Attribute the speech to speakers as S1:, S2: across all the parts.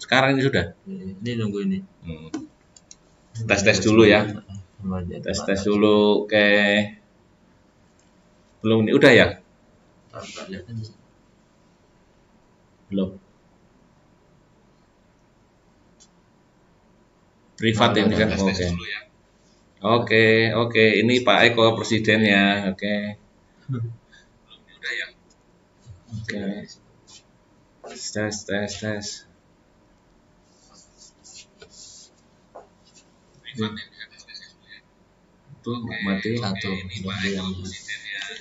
S1: Sekarang ini sudah. Ini nunggu ini. Hmm. Tes tes dulu ya. Tes tes dulu ke belum ini udah ya? Belum. Privat ini kan Oke. Ya. Oke, oke. Ini Pak Eko ya Oke. Okay. ya? Oke. Okay. Tes tes tes. mati satu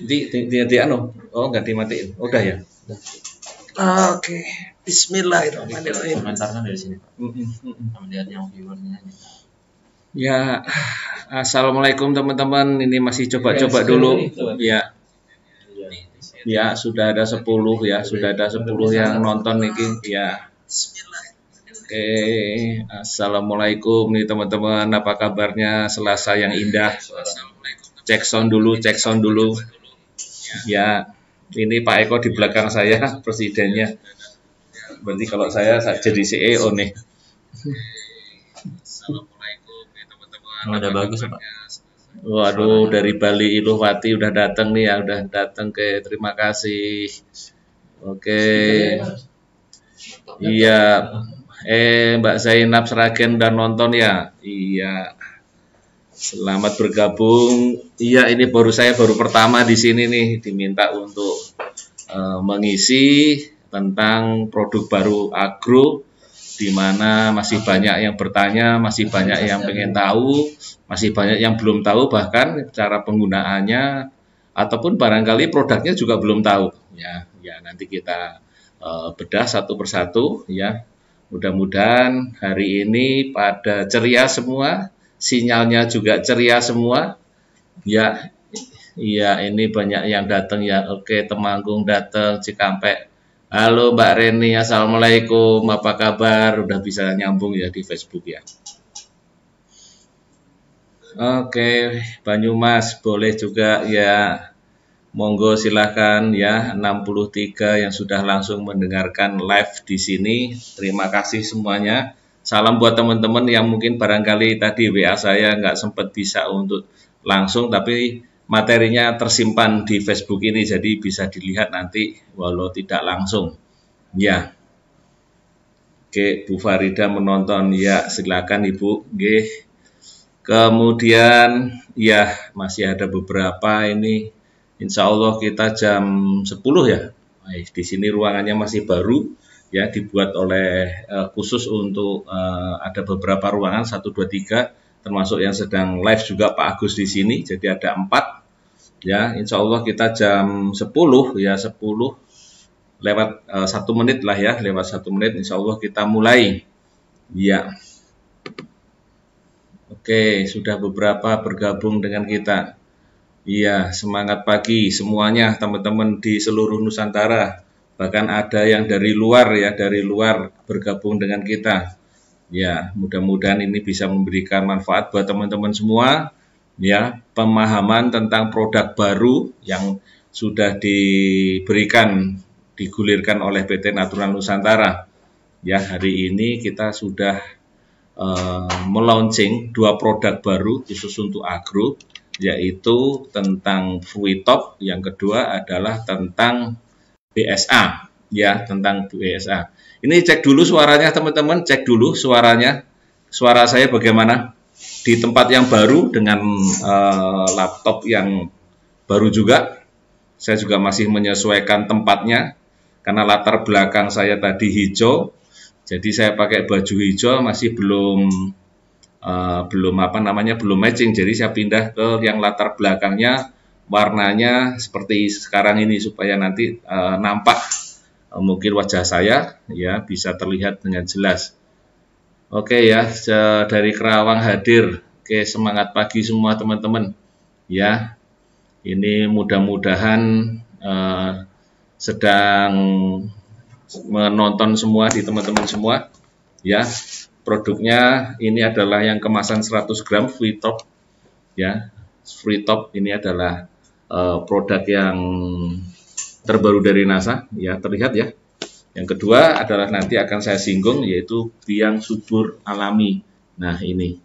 S1: di di di, di anu oh nggak dimatiin udah ya oke okay. Bismillahirrahmanirrahim komentarnya dari sini pak mm melihat yang viewernya ya assalamualaikum teman-teman ini masih coba-coba iya, dulu iya, iya. ya ya sudah ada 10 ya sudah ada 10 yang nonton nih ya Oke, assalamualaikum nih teman-teman. Apa kabarnya? Selasa yang indah. Cek sound dulu, cek sound dulu. Ya, ini Pak Eko di belakang saya presidennya. Berarti kalau saya jadi CEO nih. Assalamualaikum nih teman-teman. Oh, bagus Pak. Waduh, dari Bali Iluwati udah datang nih ya, udah datang ke. Terima kasih. Oke. Iya. iya eh Mbak Zainab Seragen dan nonton ya. Iya. Selamat bergabung. Iya, ini baru saya baru pertama di sini nih diminta untuk uh, mengisi tentang produk baru agro di mana masih banyak yang bertanya, masih banyak yang pengen tahu, masih banyak yang belum tahu bahkan cara penggunaannya ataupun barangkali produknya juga belum tahu ya. Ya, nanti kita uh, bedah satu persatu ya Mudah-mudahan hari ini pada ceria semua, sinyalnya juga ceria semua. Ya, ya ini banyak yang datang ya. Oke, Temanggung datang, Cikampek. Halo Mbak Reni, Assalamualaikum, apa kabar? Udah bisa nyambung ya di Facebook ya. Oke, Banyumas boleh juga ya Monggo silahkan ya 63 yang sudah langsung mendengarkan live di sini. Terima kasih semuanya. Salam buat teman-teman yang mungkin barangkali tadi WA saya nggak sempat bisa untuk langsung tapi materinya tersimpan di Facebook ini jadi bisa dilihat nanti walau tidak langsung. Ya. Oke, Bu Farida menonton ya silakan Ibu. Oke. Kemudian ya masih ada beberapa ini Insya Allah kita jam 10 ya. Eh, di sini ruangannya masih baru ya dibuat oleh eh, khusus untuk eh, ada beberapa ruangan 1 2 3 termasuk yang sedang live juga Pak Agus di sini. Jadi ada 4 ya. Insya Allah kita jam 10 ya 10 lewat eh, satu menit lah ya lewat satu menit Insya Allah kita mulai ya oke sudah beberapa bergabung dengan kita Iya, semangat pagi semuanya teman-teman di seluruh Nusantara. Bahkan ada yang dari luar ya, dari luar bergabung dengan kita. Ya, mudah-mudahan ini bisa memberikan manfaat buat teman-teman semua. Ya, pemahaman tentang produk baru yang sudah diberikan, digulirkan oleh PT Natural Nusantara. Ya, hari ini kita sudah uh, melaunching dua produk baru khusus untuk agro yaitu tentang top yang kedua adalah tentang BSA, ya tentang BSA. Ini cek dulu suaranya teman-teman, cek dulu suaranya, suara saya bagaimana di tempat yang baru dengan uh, laptop yang baru juga. Saya juga masih menyesuaikan tempatnya karena latar belakang saya tadi hijau, jadi saya pakai baju hijau masih belum uh, belum apa namanya belum matching jadi saya pindah ke yang latar belakangnya warnanya seperti sekarang ini supaya nanti uh, nampak uh, mungkin wajah saya ya bisa terlihat dengan jelas oke okay, ya dari Kerawang hadir oke semangat pagi semua teman-teman ya ini mudah-mudahan uh, sedang menonton semua di teman-teman semua ya Produknya ini adalah yang kemasan 100 gram free top ya. Free top ini adalah uh, produk yang terbaru dari NASA ya terlihat ya. Yang kedua adalah nanti akan saya singgung yaitu biang subur alami. Nah, ini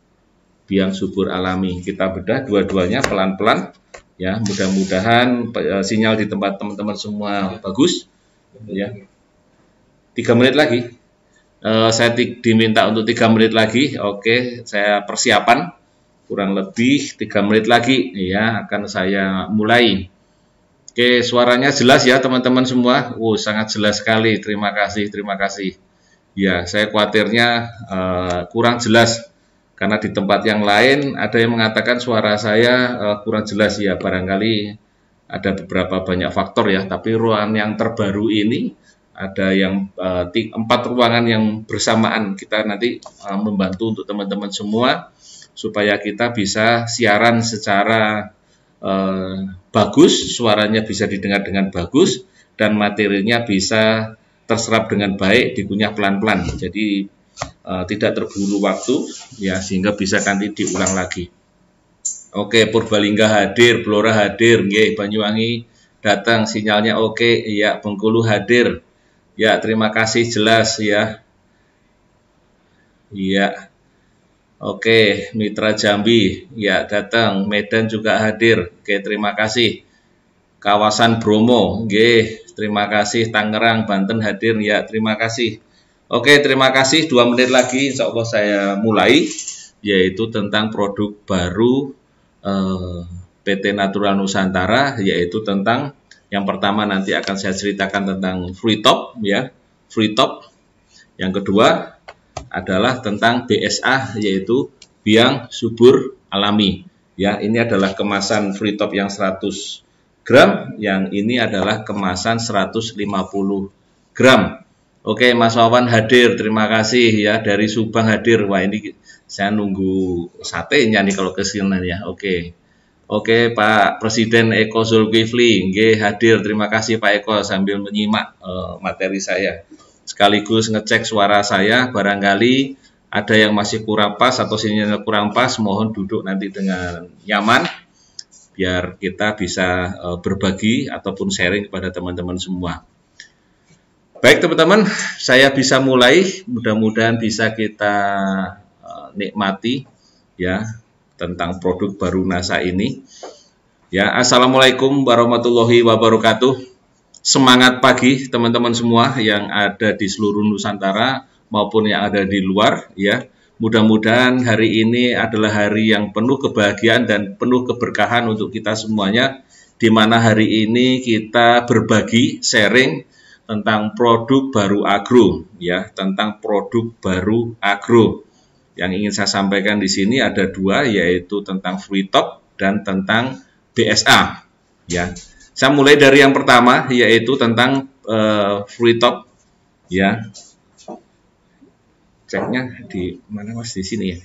S1: biang subur alami. Kita bedah dua-duanya pelan-pelan ya. Mudah-mudahan uh, sinyal di tempat teman-teman semua bagus ya. Tiga menit lagi. Uh, saya diminta untuk tiga menit lagi. Oke, saya persiapan kurang lebih tiga menit lagi. Ya, akan saya mulai. Oke, suaranya jelas ya teman-teman semua. Oh, sangat jelas sekali. Terima kasih, terima kasih. Ya, saya khawatirnya uh, kurang jelas karena di tempat yang lain ada yang mengatakan suara saya uh, kurang jelas ya. Barangkali ada beberapa banyak faktor ya. Tapi ruangan yang terbaru ini ada yang uh, empat ruangan yang bersamaan kita nanti eh, membantu untuk teman-teman semua supaya kita bisa siaran secara eh, bagus suaranya bisa didengar dengan bagus dan materinya bisa terserap dengan baik dikunyah pelan-pelan jadi tidak terburu waktu ya sehingga bisa nanti diulang lagi oke Purbalingga hadir Blora hadir nggih Banyuwangi datang sinyalnya oke ya Bengkulu hadir Ya, terima kasih jelas ya. Iya. Oke, Mitra Jambi, ya datang. Medan juga hadir. Oke, terima kasih. Kawasan Bromo, oke, terima kasih. Tangerang, Banten hadir, ya terima kasih. Oke, terima kasih. Dua menit lagi, insya Allah saya mulai, yaitu tentang produk baru eh, PT Natural Nusantara, yaitu tentang yang pertama nanti akan saya ceritakan tentang free top ya, free top. Yang kedua adalah tentang BSA yaitu biang subur alami. Ya, ini adalah kemasan free top yang 100 gram, yang ini adalah kemasan 150 gram. Oke, Mas Wawan hadir, terima kasih ya dari Subang hadir. Wah, ini saya nunggu satenya nih kalau kesini ya. Oke. Oke Pak Presiden Eko Zulkifli, G hadir. Terima kasih Pak Eko sambil menyimak uh, materi saya. Sekaligus ngecek suara saya, barangkali ada yang masih kurang pas atau sinyalnya kurang pas, mohon duduk nanti dengan nyaman biar kita bisa uh, berbagi ataupun sharing kepada teman-teman semua. Baik teman-teman, saya bisa mulai. Mudah-mudahan bisa kita uh, nikmati ya tentang produk baru NASA ini. Ya, Assalamualaikum warahmatullahi wabarakatuh. Semangat pagi teman-teman semua yang ada di seluruh Nusantara maupun yang ada di luar ya. Mudah-mudahan hari ini adalah hari yang penuh kebahagiaan dan penuh keberkahan untuk kita semuanya di mana hari ini kita berbagi sharing tentang produk baru agro ya, tentang produk baru agro. Yang ingin saya sampaikan di sini ada dua yaitu tentang free talk dan tentang BSA. ya. Saya mulai dari yang pertama yaitu tentang uh, free talk ya. Ceknya di mana Mas di sini ya.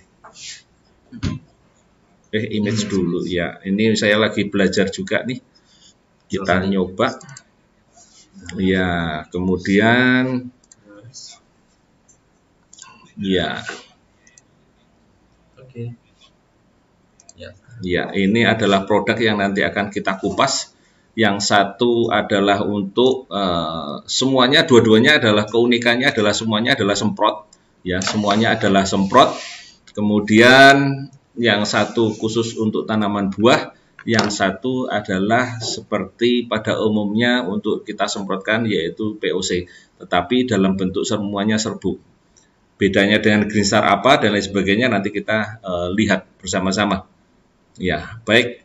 S1: Eh image dulu ya. Ini saya lagi belajar juga nih. Kita nyoba. Ya, kemudian ya Oke. Ya. ya, ini adalah produk yang nanti akan kita kupas. Yang satu adalah untuk uh, semuanya, dua-duanya adalah keunikannya adalah semuanya adalah semprot. Ya, semuanya adalah semprot. Kemudian yang satu khusus untuk tanaman buah, yang satu adalah seperti pada umumnya untuk kita semprotkan yaitu POC, tetapi dalam bentuk semuanya serbuk bedanya dengan Green Star apa dan lain sebagainya nanti kita uh, lihat bersama-sama. Ya, baik.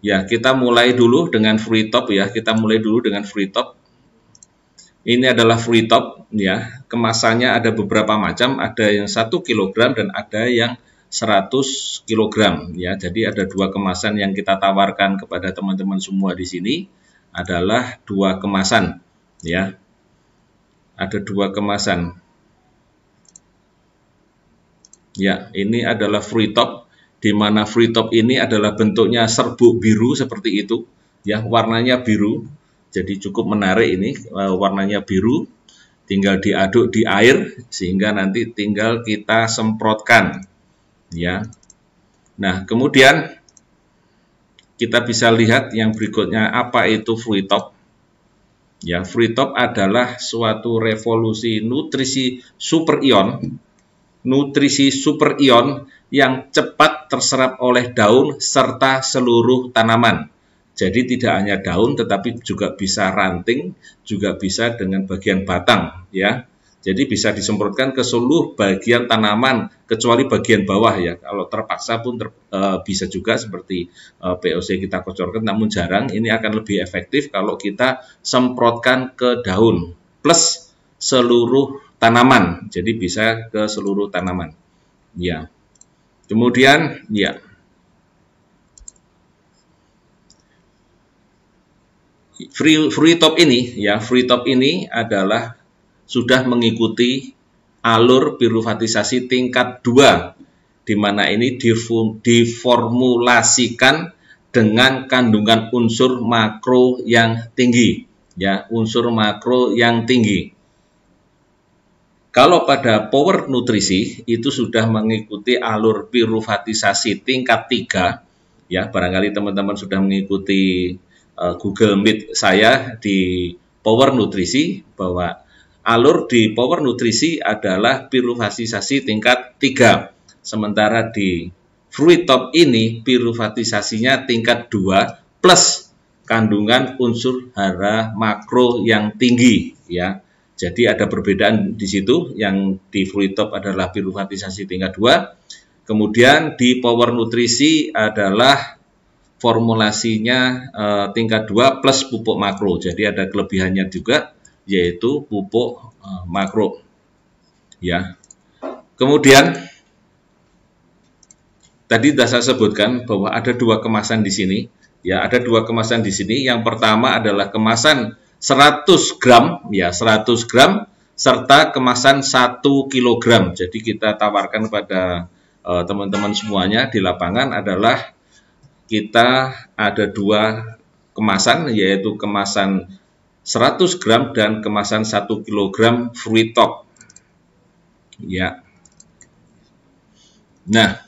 S1: Ya, kita mulai dulu dengan free top ya. Kita mulai dulu dengan free top. Ini adalah free top ya. Kemasannya ada beberapa macam, ada yang 1 kg dan ada yang 100 kg ya. Jadi ada dua kemasan yang kita tawarkan kepada teman-teman semua di sini adalah dua kemasan ya ada dua kemasan. Ya, ini adalah free top, di mana free top ini adalah bentuknya serbuk biru seperti itu, ya warnanya biru, jadi cukup menarik ini e, warnanya biru, tinggal diaduk di air sehingga nanti tinggal kita semprotkan, ya. Nah, kemudian kita bisa lihat yang berikutnya apa itu free top. Ya, free top adalah suatu revolusi nutrisi super ion, nutrisi super ion yang cepat terserap oleh daun serta seluruh tanaman. Jadi tidak hanya daun tetapi juga bisa ranting, juga bisa dengan bagian batang ya. Jadi bisa disemprotkan ke seluruh bagian tanaman kecuali bagian bawah ya. Kalau terpaksa pun ter, e, bisa juga seperti e, POC kita kocorkan namun jarang ini akan lebih efektif kalau kita semprotkan ke daun plus seluruh tanaman. Jadi bisa ke seluruh tanaman. Ya. Kemudian ya free free top ini ya free top ini adalah sudah mengikuti alur piruvatisasi tingkat 2 di mana ini diformulasikan dengan kandungan unsur makro yang tinggi ya unsur makro yang tinggi kalau pada power nutrisi itu sudah mengikuti alur piruvatisasi tingkat 3 ya barangkali teman-teman sudah mengikuti uh, Google Meet saya di power nutrisi bahwa alur di power nutrisi adalah piruvatisasi tingkat 3. Sementara di fruit top ini piruvatisasinya tingkat 2 plus kandungan unsur hara makro yang tinggi ya. Jadi ada perbedaan di situ yang di fruit top adalah piruvatisasi tingkat 2. Kemudian di power nutrisi adalah formulasinya e, tingkat 2 plus pupuk makro. Jadi ada kelebihannya juga yaitu pupuk eh, makro. Ya. Kemudian tadi sudah saya sebutkan bahwa ada dua kemasan di sini. Ya, ada dua kemasan di sini. Yang pertama adalah kemasan 100 gram, ya 100 gram serta kemasan 1 kg. Jadi kita tawarkan kepada eh, teman-teman uh, semuanya di lapangan adalah kita ada dua kemasan yaitu kemasan 100 gram dan kemasan 1 kg fruit top. Ya. Nah,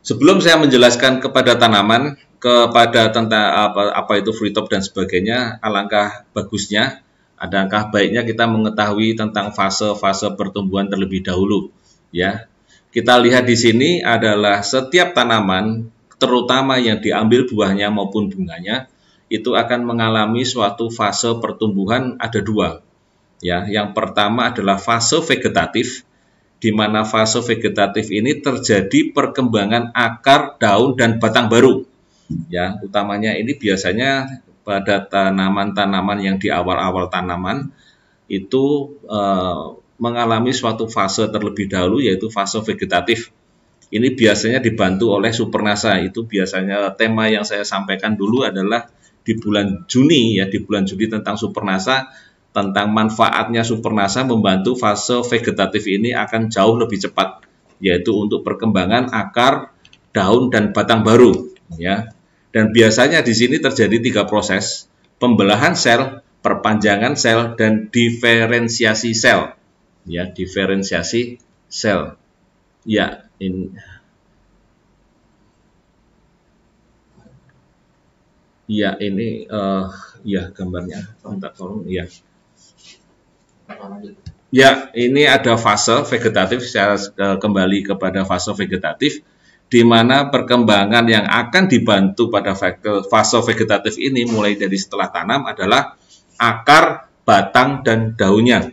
S1: sebelum saya menjelaskan kepada tanaman, kepada tentang apa, apa itu free top dan sebagainya, alangkah bagusnya, adakah baiknya kita mengetahui tentang fase-fase pertumbuhan terlebih dahulu, ya. Kita lihat di sini adalah setiap tanaman terutama yang diambil buahnya maupun bunganya itu akan mengalami suatu fase pertumbuhan ada dua ya yang pertama adalah fase vegetatif di mana fase vegetatif ini terjadi perkembangan akar daun dan batang baru ya utamanya ini biasanya pada tanaman-tanaman yang di awal-awal tanaman itu eh, mengalami suatu fase terlebih dahulu yaitu fase vegetatif ini biasanya dibantu oleh Supernasa. Itu biasanya tema yang saya sampaikan dulu adalah di bulan Juni ya, di bulan Juni tentang Supernasa tentang manfaatnya Supernasa membantu fase vegetatif ini akan jauh lebih cepat yaitu untuk perkembangan akar, daun dan batang baru ya. Dan biasanya di sini terjadi tiga proses, pembelahan sel, perpanjangan sel dan diferensiasi sel. Ya, diferensiasi sel. Ya, in ya ini uh, ya gambarnya minta tolong ya. Ya ini ada fase vegetatif saya eh, kembali kepada fase vegetatif di mana perkembangan yang akan dibantu pada fase vegetatif ini mulai dari setelah tanam adalah akar, batang dan daunnya.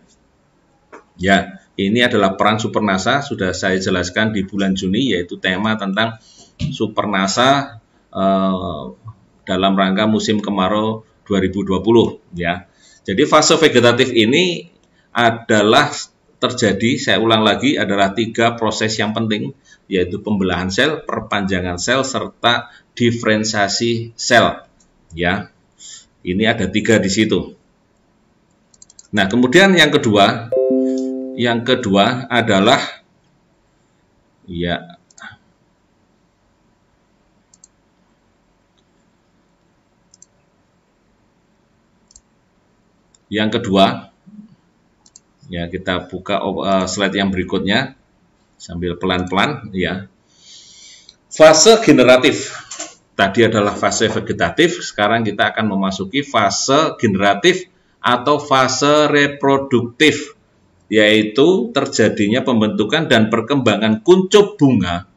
S1: Ya, ini adalah peran supernasa, sudah saya jelaskan di bulan Juni, yaitu tema tentang supernasa eh, dalam rangka musim kemarau 2020. Ya, jadi fase vegetatif ini adalah terjadi, saya ulang lagi, adalah tiga proses yang penting, yaitu pembelahan sel, perpanjangan sel, serta diferensiasi sel. Ya, ini ada tiga di situ. Nah, kemudian yang kedua, yang kedua adalah ya yang kedua ya kita buka oh, eh, slide yang berikutnya sambil pelan-pelan ya fase generatif tadi adalah fase vegetatif sekarang kita akan memasuki fase generatif atau fase reproduktif yaitu terjadinya pembentukan dan perkembangan kuncup bunga,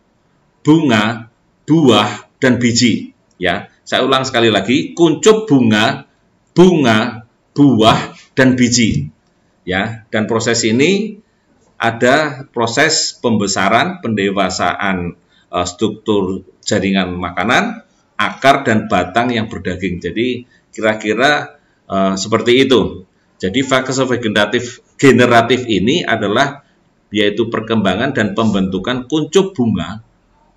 S1: bunga, buah, dan biji. Ya, saya ulang sekali lagi, kuncup bunga, bunga, buah, dan biji. Ya, dan proses ini ada proses pembesaran, pendewasaan uh, struktur jaringan makanan, akar dan batang yang berdaging. Jadi kira-kira uh, seperti itu. Jadi fase vegetatif generatif ini adalah yaitu perkembangan dan pembentukan kuncup bunga,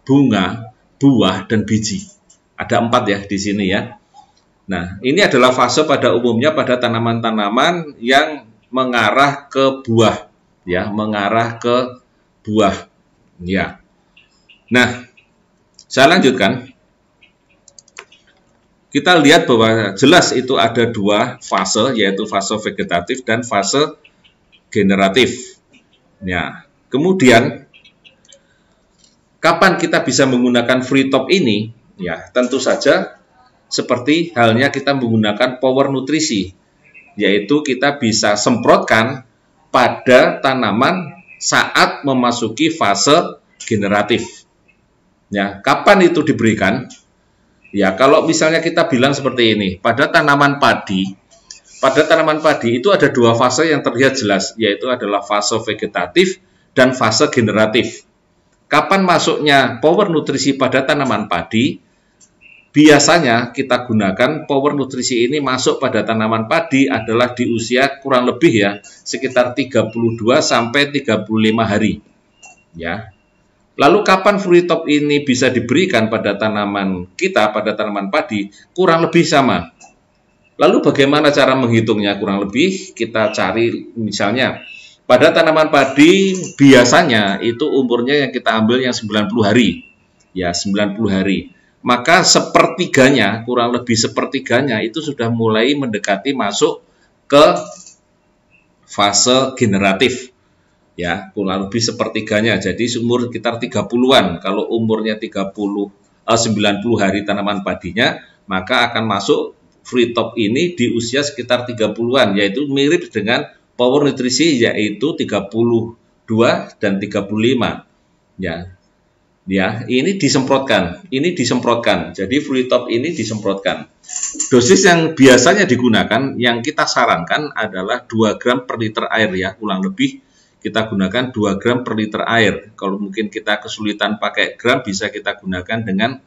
S1: bunga, buah, dan biji. Ada empat ya di sini ya. Nah, ini adalah fase pada umumnya pada tanaman-tanaman yang mengarah ke buah, ya, mengarah ke buah, ya. Nah, saya lanjutkan. Kita lihat bahwa jelas itu ada dua fase, yaitu fase vegetatif dan fase Generatif, ya. Kemudian kapan kita bisa menggunakan free top ini? Ya, tentu saja seperti halnya kita menggunakan power nutrisi, yaitu kita bisa semprotkan pada tanaman saat memasuki fase generatif. Ya, kapan itu diberikan? Ya, kalau misalnya kita bilang seperti ini, pada tanaman padi pada tanaman padi itu ada dua fase yang terlihat jelas, yaitu adalah fase vegetatif dan fase generatif. Kapan masuknya power nutrisi pada tanaman padi? Biasanya kita gunakan power nutrisi ini masuk pada tanaman padi adalah di usia kurang lebih ya sekitar 32 sampai 35 hari. Ya. Lalu kapan top ini bisa diberikan pada tanaman kita pada tanaman padi? Kurang lebih sama Lalu bagaimana cara menghitungnya? Kurang lebih kita cari misalnya pada tanaman padi biasanya itu umurnya yang kita ambil yang 90 hari. Ya, 90 hari. Maka sepertiganya, kurang lebih sepertiganya itu sudah mulai mendekati masuk ke fase generatif. Ya, kurang lebih sepertiganya. Jadi umur sekitar 30-an. Kalau umurnya 30 eh, 90 hari tanaman padinya, maka akan masuk free top ini di usia sekitar 30-an yaitu mirip dengan power nutrisi yaitu 32 dan 35 ya ya ini disemprotkan ini disemprotkan jadi free top ini disemprotkan dosis yang biasanya digunakan yang kita sarankan adalah 2 gram per liter air ya ulang lebih kita gunakan 2 gram per liter air kalau mungkin kita kesulitan pakai gram bisa kita gunakan dengan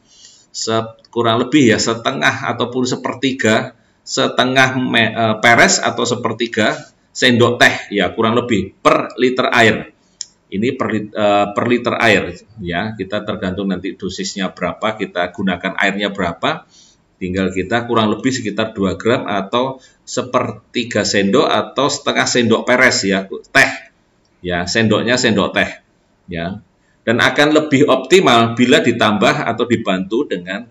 S1: kurang lebih ya setengah ataupun sepertiga setengah me, e, peres atau sepertiga sendok teh ya kurang lebih per liter air. Ini per, e, per liter air ya kita tergantung nanti dosisnya berapa kita gunakan airnya berapa tinggal kita kurang lebih sekitar 2 gram atau sepertiga sendok atau setengah sendok peres ya teh ya sendoknya sendok teh ya dan akan lebih optimal bila ditambah atau dibantu dengan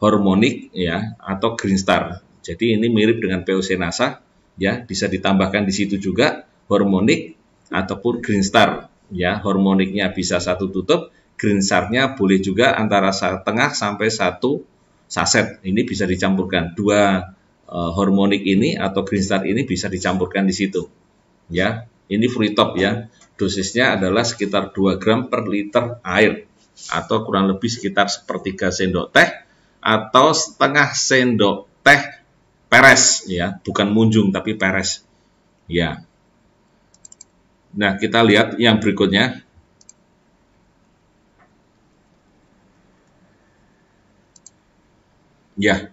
S1: hormonik ya atau green star. Jadi ini mirip dengan POC NASA ya, bisa ditambahkan di situ juga hormonik ataupun green star ya. hormoniknya bisa satu tutup, green star-nya boleh juga antara setengah sampai satu saset. Ini bisa dicampurkan dua e, harmonik ini atau green star ini bisa dicampurkan di situ. Ya, ini free top ya dosisnya adalah sekitar 2 gram per liter air atau kurang lebih sekitar sepertiga sendok teh atau setengah sendok teh peres ya bukan munjung tapi peres ya nah kita lihat yang berikutnya ya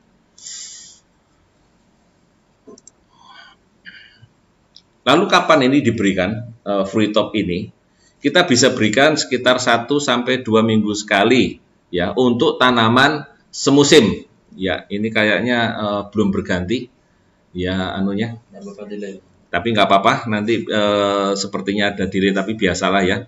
S1: Lalu kapan ini diberikan uh, free top ini? Kita bisa berikan sekitar 1 sampai 2 minggu sekali ya untuk tanaman semusim. Ya, ini kayaknya uh, belum berganti ya anunya. Tapi nggak apa-apa, nanti uh, sepertinya ada delay tapi biasalah ya.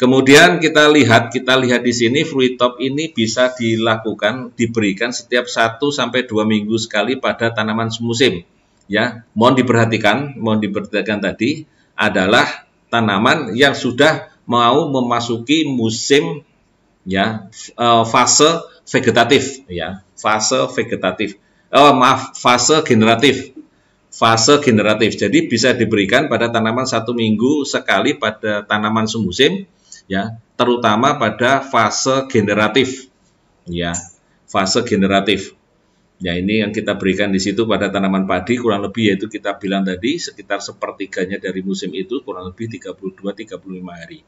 S1: Kemudian kita lihat, kita lihat di sini free top ini bisa dilakukan, diberikan setiap 1 sampai 2 minggu sekali pada tanaman semusim ya mohon diperhatikan mohon diperhatikan tadi adalah tanaman yang sudah mau memasuki musim ya eh, fase vegetatif ya fase vegetatif oh maaf fase generatif fase generatif jadi bisa diberikan pada tanaman satu minggu sekali pada tanaman semusim ya terutama pada fase generatif ya fase generatif Ya ini yang kita berikan di situ pada tanaman padi kurang lebih yaitu kita bilang tadi sekitar sepertiganya dari musim itu kurang lebih 32-35 hari.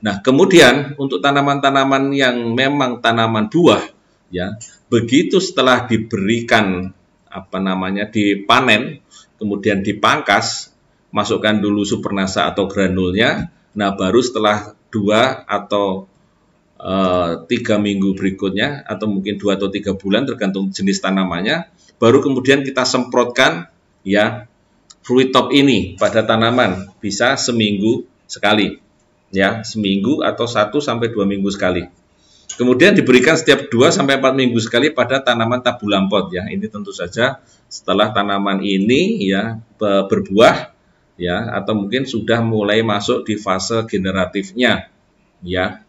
S1: Nah kemudian untuk tanaman-tanaman yang memang tanaman buah ya begitu setelah diberikan apa namanya dipanen kemudian dipangkas masukkan dulu supernasa atau granulnya. Nah baru setelah dua atau Eh, tiga minggu berikutnya atau mungkin dua atau tiga bulan tergantung jenis tanamannya baru kemudian kita semprotkan ya fruit top ini pada tanaman bisa seminggu sekali ya seminggu atau satu sampai dua minggu sekali kemudian diberikan setiap dua sampai empat minggu sekali pada tanaman tabulampot ya ini tentu saja setelah tanaman ini ya berbuah ya atau mungkin sudah mulai masuk di fase generatifnya ya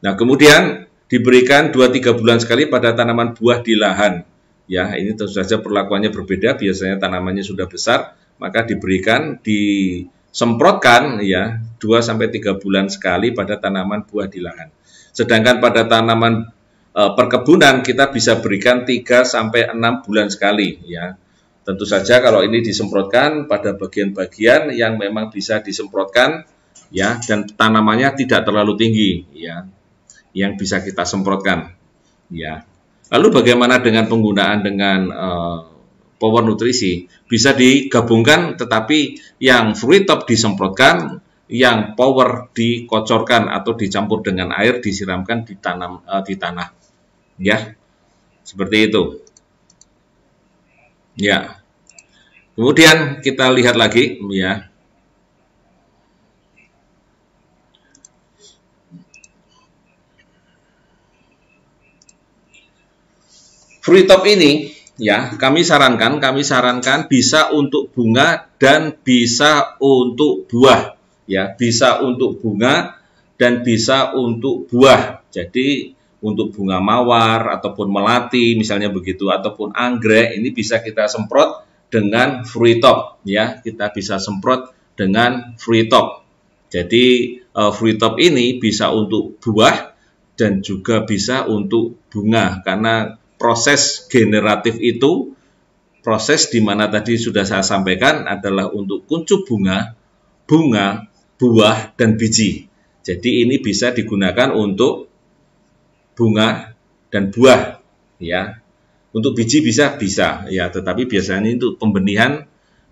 S1: Nah, kemudian diberikan 2-3 bulan sekali pada tanaman buah di lahan. Ya, ini tentu saja perlakuannya berbeda, biasanya tanamannya sudah besar, maka diberikan disemprotkan ya 2 sampai 3 bulan sekali pada tanaman buah di lahan. Sedangkan pada tanaman e, perkebunan kita bisa berikan 3 sampai 6 bulan sekali ya. Tentu saja kalau ini disemprotkan pada bagian-bagian yang memang bisa disemprotkan ya dan tanamannya tidak terlalu tinggi ya yang bisa kita semprotkan ya lalu bagaimana dengan penggunaan dengan uh, power nutrisi bisa digabungkan tetapi yang fruit top disemprotkan yang power dikocorkan atau dicampur dengan air disiramkan tanam uh, di tanah ya seperti itu ya kemudian kita lihat lagi ya Free top ini ya, kami sarankan, kami sarankan bisa untuk bunga dan bisa untuk buah ya, bisa untuk bunga dan bisa untuk buah. Jadi untuk bunga mawar ataupun melati misalnya begitu ataupun anggrek ini bisa kita semprot dengan free top ya, kita bisa semprot dengan free top Jadi uh, top ini bisa untuk buah dan juga bisa untuk bunga karena proses generatif itu proses di mana tadi sudah saya sampaikan adalah untuk kuncup bunga, bunga, buah, dan biji. Jadi ini bisa digunakan untuk bunga dan buah, ya. Untuk biji bisa bisa, ya. Tetapi biasanya itu pembenihan,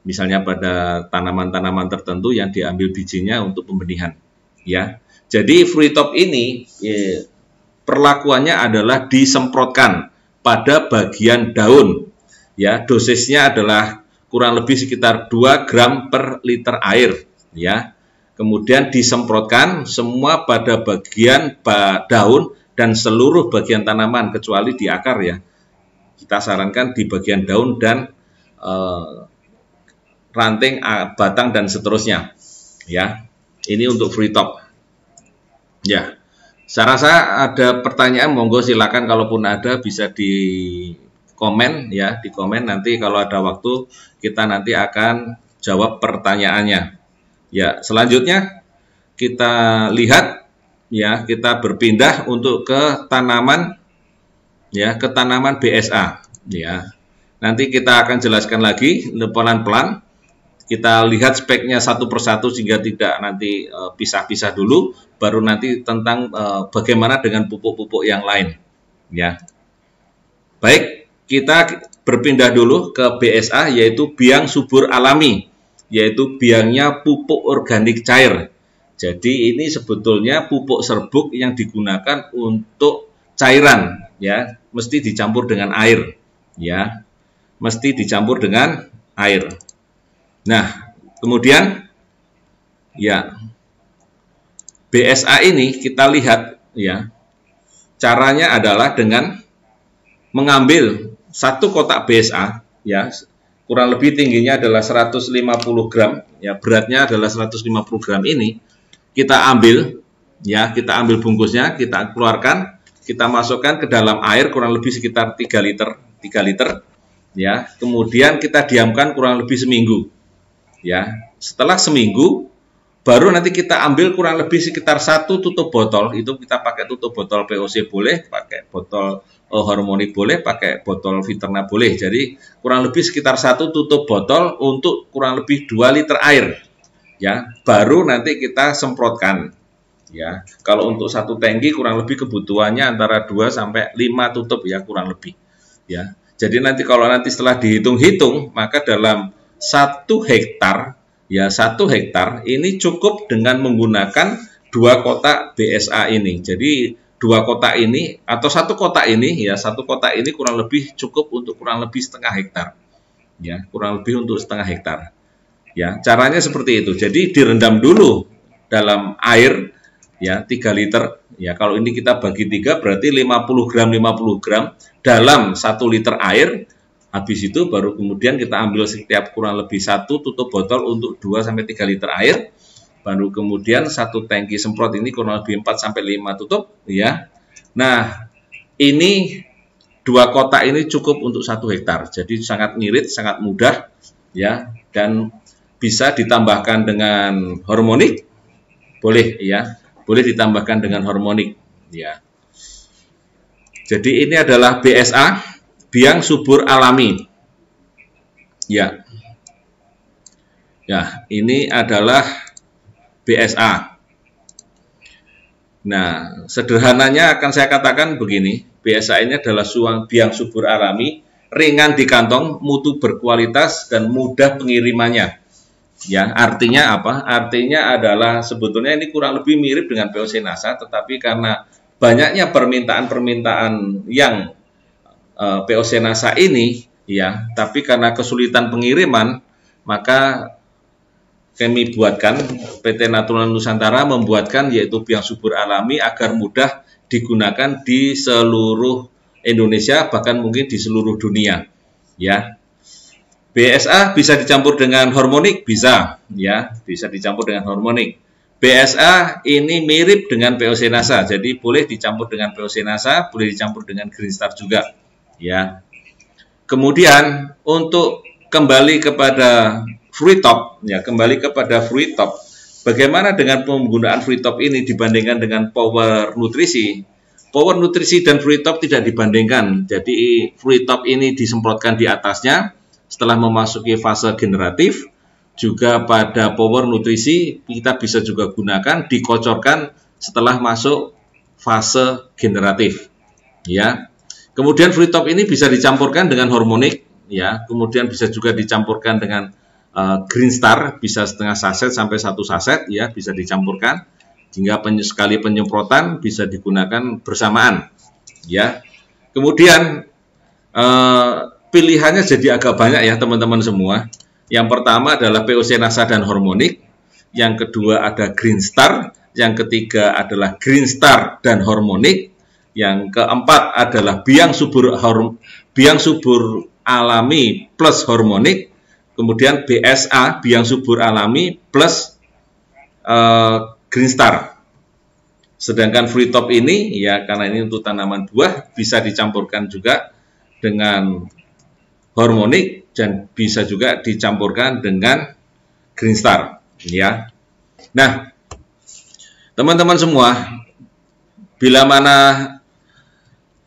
S1: misalnya pada tanaman-tanaman tertentu yang diambil bijinya untuk pembenihan, ya. Jadi free top ini ya, perlakuannya adalah disemprotkan pada bagian daun. Ya, dosisnya adalah kurang lebih sekitar 2 gram per liter air, ya. Kemudian disemprotkan semua pada bagian daun dan seluruh bagian tanaman kecuali di akar ya. Kita sarankan di bagian daun dan e, ranting, batang dan seterusnya. Ya. Ini untuk free top. Ya. Saya rasa ada pertanyaan, monggo silakan kalaupun ada bisa di komen ya, di komen nanti kalau ada waktu kita nanti akan jawab pertanyaannya. Ya, selanjutnya kita lihat ya, kita berpindah untuk ke tanaman ya, ke tanaman BSA ya. Nanti kita akan jelaskan lagi pelan-pelan kita lihat speknya satu persatu sehingga tidak nanti eh, pisah-pisah dulu baru nanti tentang uh, bagaimana dengan pupuk-pupuk yang lain ya. Baik, kita berpindah dulu ke BSA yaitu biang subur alami, yaitu biangnya pupuk organik cair. Jadi ini sebetulnya pupuk serbuk yang digunakan untuk cairan ya, mesti dicampur dengan air ya. Mesti dicampur dengan air. Nah, kemudian ya BSA ini kita lihat ya caranya adalah dengan mengambil satu kotak BSA ya kurang lebih tingginya adalah 150 gram ya beratnya adalah 150 gram ini kita ambil ya kita ambil bungkusnya kita keluarkan kita masukkan ke dalam air kurang lebih sekitar 3 liter 3 liter ya kemudian kita diamkan kurang lebih seminggu ya setelah seminggu baru nanti kita ambil kurang lebih sekitar satu tutup botol itu kita pakai tutup botol POC boleh pakai botol oh, hormoni boleh pakai botol viterna boleh jadi kurang lebih sekitar satu tutup botol untuk kurang lebih 2 liter air ya baru nanti kita semprotkan ya kalau untuk satu tangki kurang lebih kebutuhannya antara 2 sampai 5 tutup ya kurang lebih ya jadi nanti kalau nanti setelah dihitung-hitung maka dalam satu hektar ya satu hektar ini cukup dengan menggunakan dua kotak BSA ini. Jadi dua kotak ini atau satu kotak ini ya satu kotak ini kurang lebih cukup untuk kurang lebih setengah hektar. Ya, kurang lebih untuk setengah hektar. Ya, caranya seperti itu. Jadi direndam dulu dalam air ya 3 liter ya kalau ini kita bagi tiga berarti 50 gram 50 gram dalam satu liter air Habis itu baru kemudian kita ambil setiap kurang lebih satu tutup botol untuk 2 sampai 3 liter air. Baru kemudian satu tangki semprot ini kurang lebih 4 sampai 5 tutup ya. Nah, ini dua kotak ini cukup untuk satu hektar. Jadi sangat ngirit, sangat mudah ya dan bisa ditambahkan dengan hormonik. Boleh ya. Boleh ditambahkan dengan hormonik ya. Jadi ini adalah BSA biang subur alami. Ya. Ya, ini adalah BSA. Nah, sederhananya akan saya katakan begini, BSA ini adalah suang biang subur alami, ringan di kantong, mutu berkualitas dan mudah pengirimannya. Ya, artinya apa? Artinya adalah sebetulnya ini kurang lebih mirip dengan POC NASA, tetapi karena banyaknya permintaan-permintaan yang uh, eh, POC NASA ini ya tapi karena kesulitan pengiriman maka kami buatkan PT Natuna Nusantara membuatkan yaitu biang subur alami agar mudah digunakan di seluruh Indonesia bahkan mungkin di seluruh dunia ya BSA bisa dicampur dengan hormonik bisa ya bisa dicampur dengan hormonik BSA ini mirip dengan POC NASA jadi boleh dicampur dengan POC NASA boleh dicampur dengan Green Star juga ya. Kemudian untuk kembali kepada free top ya, kembali kepada free top. Bagaimana dengan penggunaan free top ini dibandingkan dengan power nutrisi? Power nutrisi dan free top tidak dibandingkan. Jadi free top ini disemprotkan di atasnya setelah memasuki fase generatif juga pada power nutrisi kita bisa juga gunakan dikocorkan setelah masuk fase generatif ya Kemudian free talk ini bisa dicampurkan dengan hormonik, ya. Kemudian bisa juga dicampurkan dengan uh, green star, bisa setengah saset sampai satu saset, ya, bisa dicampurkan. Hingga peny sekali penyemprotan bisa digunakan bersamaan, ya. Kemudian uh, pilihannya jadi agak banyak ya teman-teman semua. Yang pertama adalah POC NASA dan hormonik, yang kedua ada green star, yang ketiga adalah green star dan hormonik, yang keempat adalah biang subur horm, biang subur alami plus hormonik, kemudian BSA biang subur alami plus uh, Green Star. Sedangkan free top ini ya karena ini untuk tanaman buah bisa dicampurkan juga dengan hormonik dan bisa juga dicampurkan dengan Green Star ya. Nah, teman-teman semua bila mana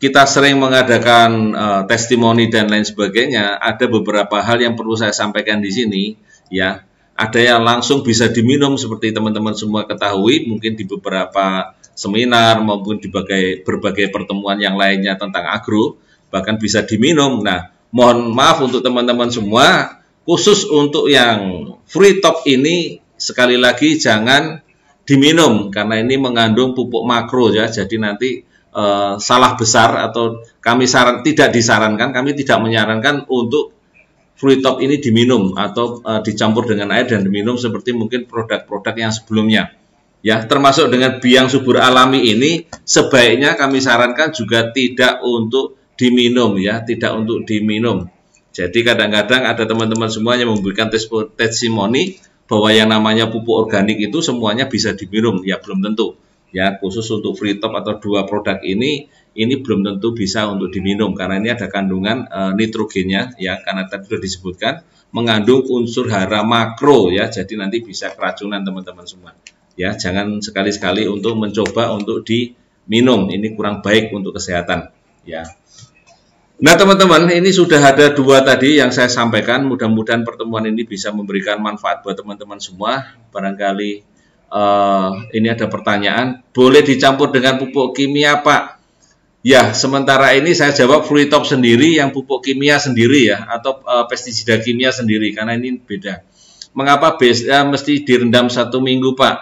S1: kita sering mengadakan uh, testimoni dan lain sebagainya, ada beberapa hal yang perlu saya sampaikan di sini, ya. Ada yang langsung bisa diminum seperti teman-teman semua ketahui, mungkin di beberapa seminar maupun di berbagai, berbagai pertemuan yang lainnya tentang agro, bahkan bisa diminum. Nah, mohon maaf untuk teman-teman semua, khusus untuk yang free top ini sekali lagi jangan diminum karena ini mengandung pupuk makro ya. Jadi nanti Eh, salah besar atau kami saran tidak disarankan, kami tidak menyarankan untuk fruit top ini diminum atau uh, dicampur dengan air dan diminum seperti mungkin produk-produk yang sebelumnya. Ya, termasuk dengan biang subur alami ini sebaiknya kami sarankan juga tidak untuk diminum ya, tidak untuk diminum. Jadi kadang-kadang ada teman-teman semuanya yang memberikan testimoni bahwa yang namanya pupuk organik itu semuanya bisa diminum, ya belum tentu ya khusus untuk free top atau dua produk ini ini belum tentu bisa untuk diminum karena ini ada kandungan e, nitrogennya ya karena tadi sudah disebutkan mengandung unsur hara makro ya jadi nanti bisa keracunan teman-teman semua ya jangan sekali-sekali untuk mencoba untuk diminum ini kurang baik untuk kesehatan ya Nah teman-teman ini sudah ada dua tadi yang saya sampaikan mudah-mudahan pertemuan ini bisa memberikan manfaat buat teman-teman semua barangkali uh, ini ada pertanyaan, boleh dicampur dengan pupuk kimia Pak? Ya, sementara ini saya jawab Fluitop sendiri, yang pupuk kimia sendiri ya, atau uh, pestisida kimia sendiri, karena ini beda. Mengapa base, eh, mesti direndam satu minggu Pak?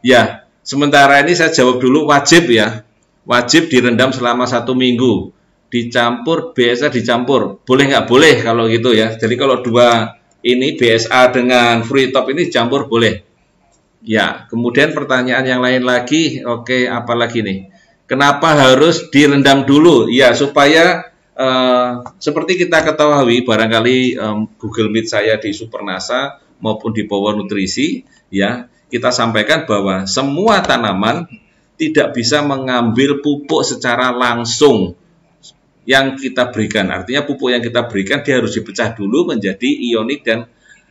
S1: Ya, sementara ini saya jawab dulu wajib ya, wajib direndam selama satu minggu dicampur BSA dicampur boleh nggak boleh kalau gitu ya jadi kalau dua ini BSA dengan free top ini campur boleh Ya, kemudian pertanyaan yang lain lagi, oke, apa lagi nih? Kenapa harus direndam dulu? Ya, supaya eh, seperti kita ketahui, barangkali eh, Google Meet saya di Supernasa maupun di Power Nutrisi, ya, kita sampaikan bahwa semua tanaman tidak bisa mengambil pupuk secara langsung yang kita berikan. Artinya pupuk yang kita berikan dia harus dipecah dulu menjadi ionik dan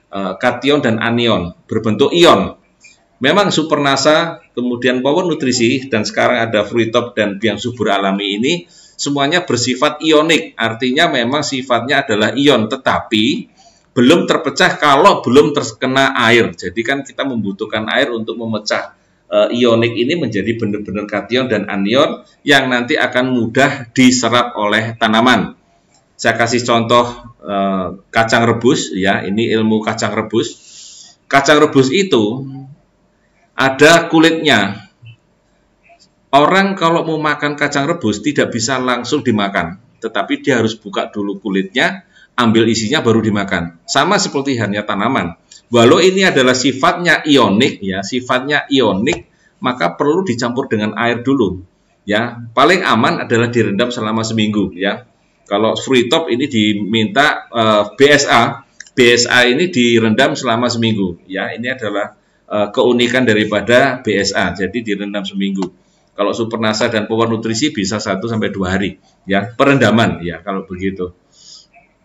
S1: e, kation dan anion berbentuk ion Memang Super NASA, kemudian Power Nutrisi, dan sekarang ada Top dan Biang Subur Alami ini semuanya bersifat ionik, artinya memang sifatnya adalah ion, tetapi belum terpecah kalau belum terkena air. Jadi kan kita membutuhkan air untuk memecah e, ionik ini menjadi benar-benar kation dan anion yang nanti akan mudah diserap oleh tanaman. Saya kasih contoh e, kacang rebus, ya ini ilmu kacang rebus. Kacang rebus itu ada kulitnya. Orang kalau mau makan kacang rebus tidak bisa langsung dimakan, tetapi dia harus buka dulu kulitnya, ambil isinya baru dimakan. Sama seperti hanya tanaman. Walau ini adalah sifatnya ionik ya, sifatnya ionik, maka perlu dicampur dengan air dulu. Ya, paling aman adalah direndam selama seminggu ya. Kalau free top ini diminta uh, eh, BSA, BSA ini direndam selama seminggu ya. Ini adalah Eh, keunikan daripada BSA. Jadi direndam seminggu. Kalau super NASA dan power nutrisi bisa 1 sampai 2 hari ya, perendaman ya kalau begitu.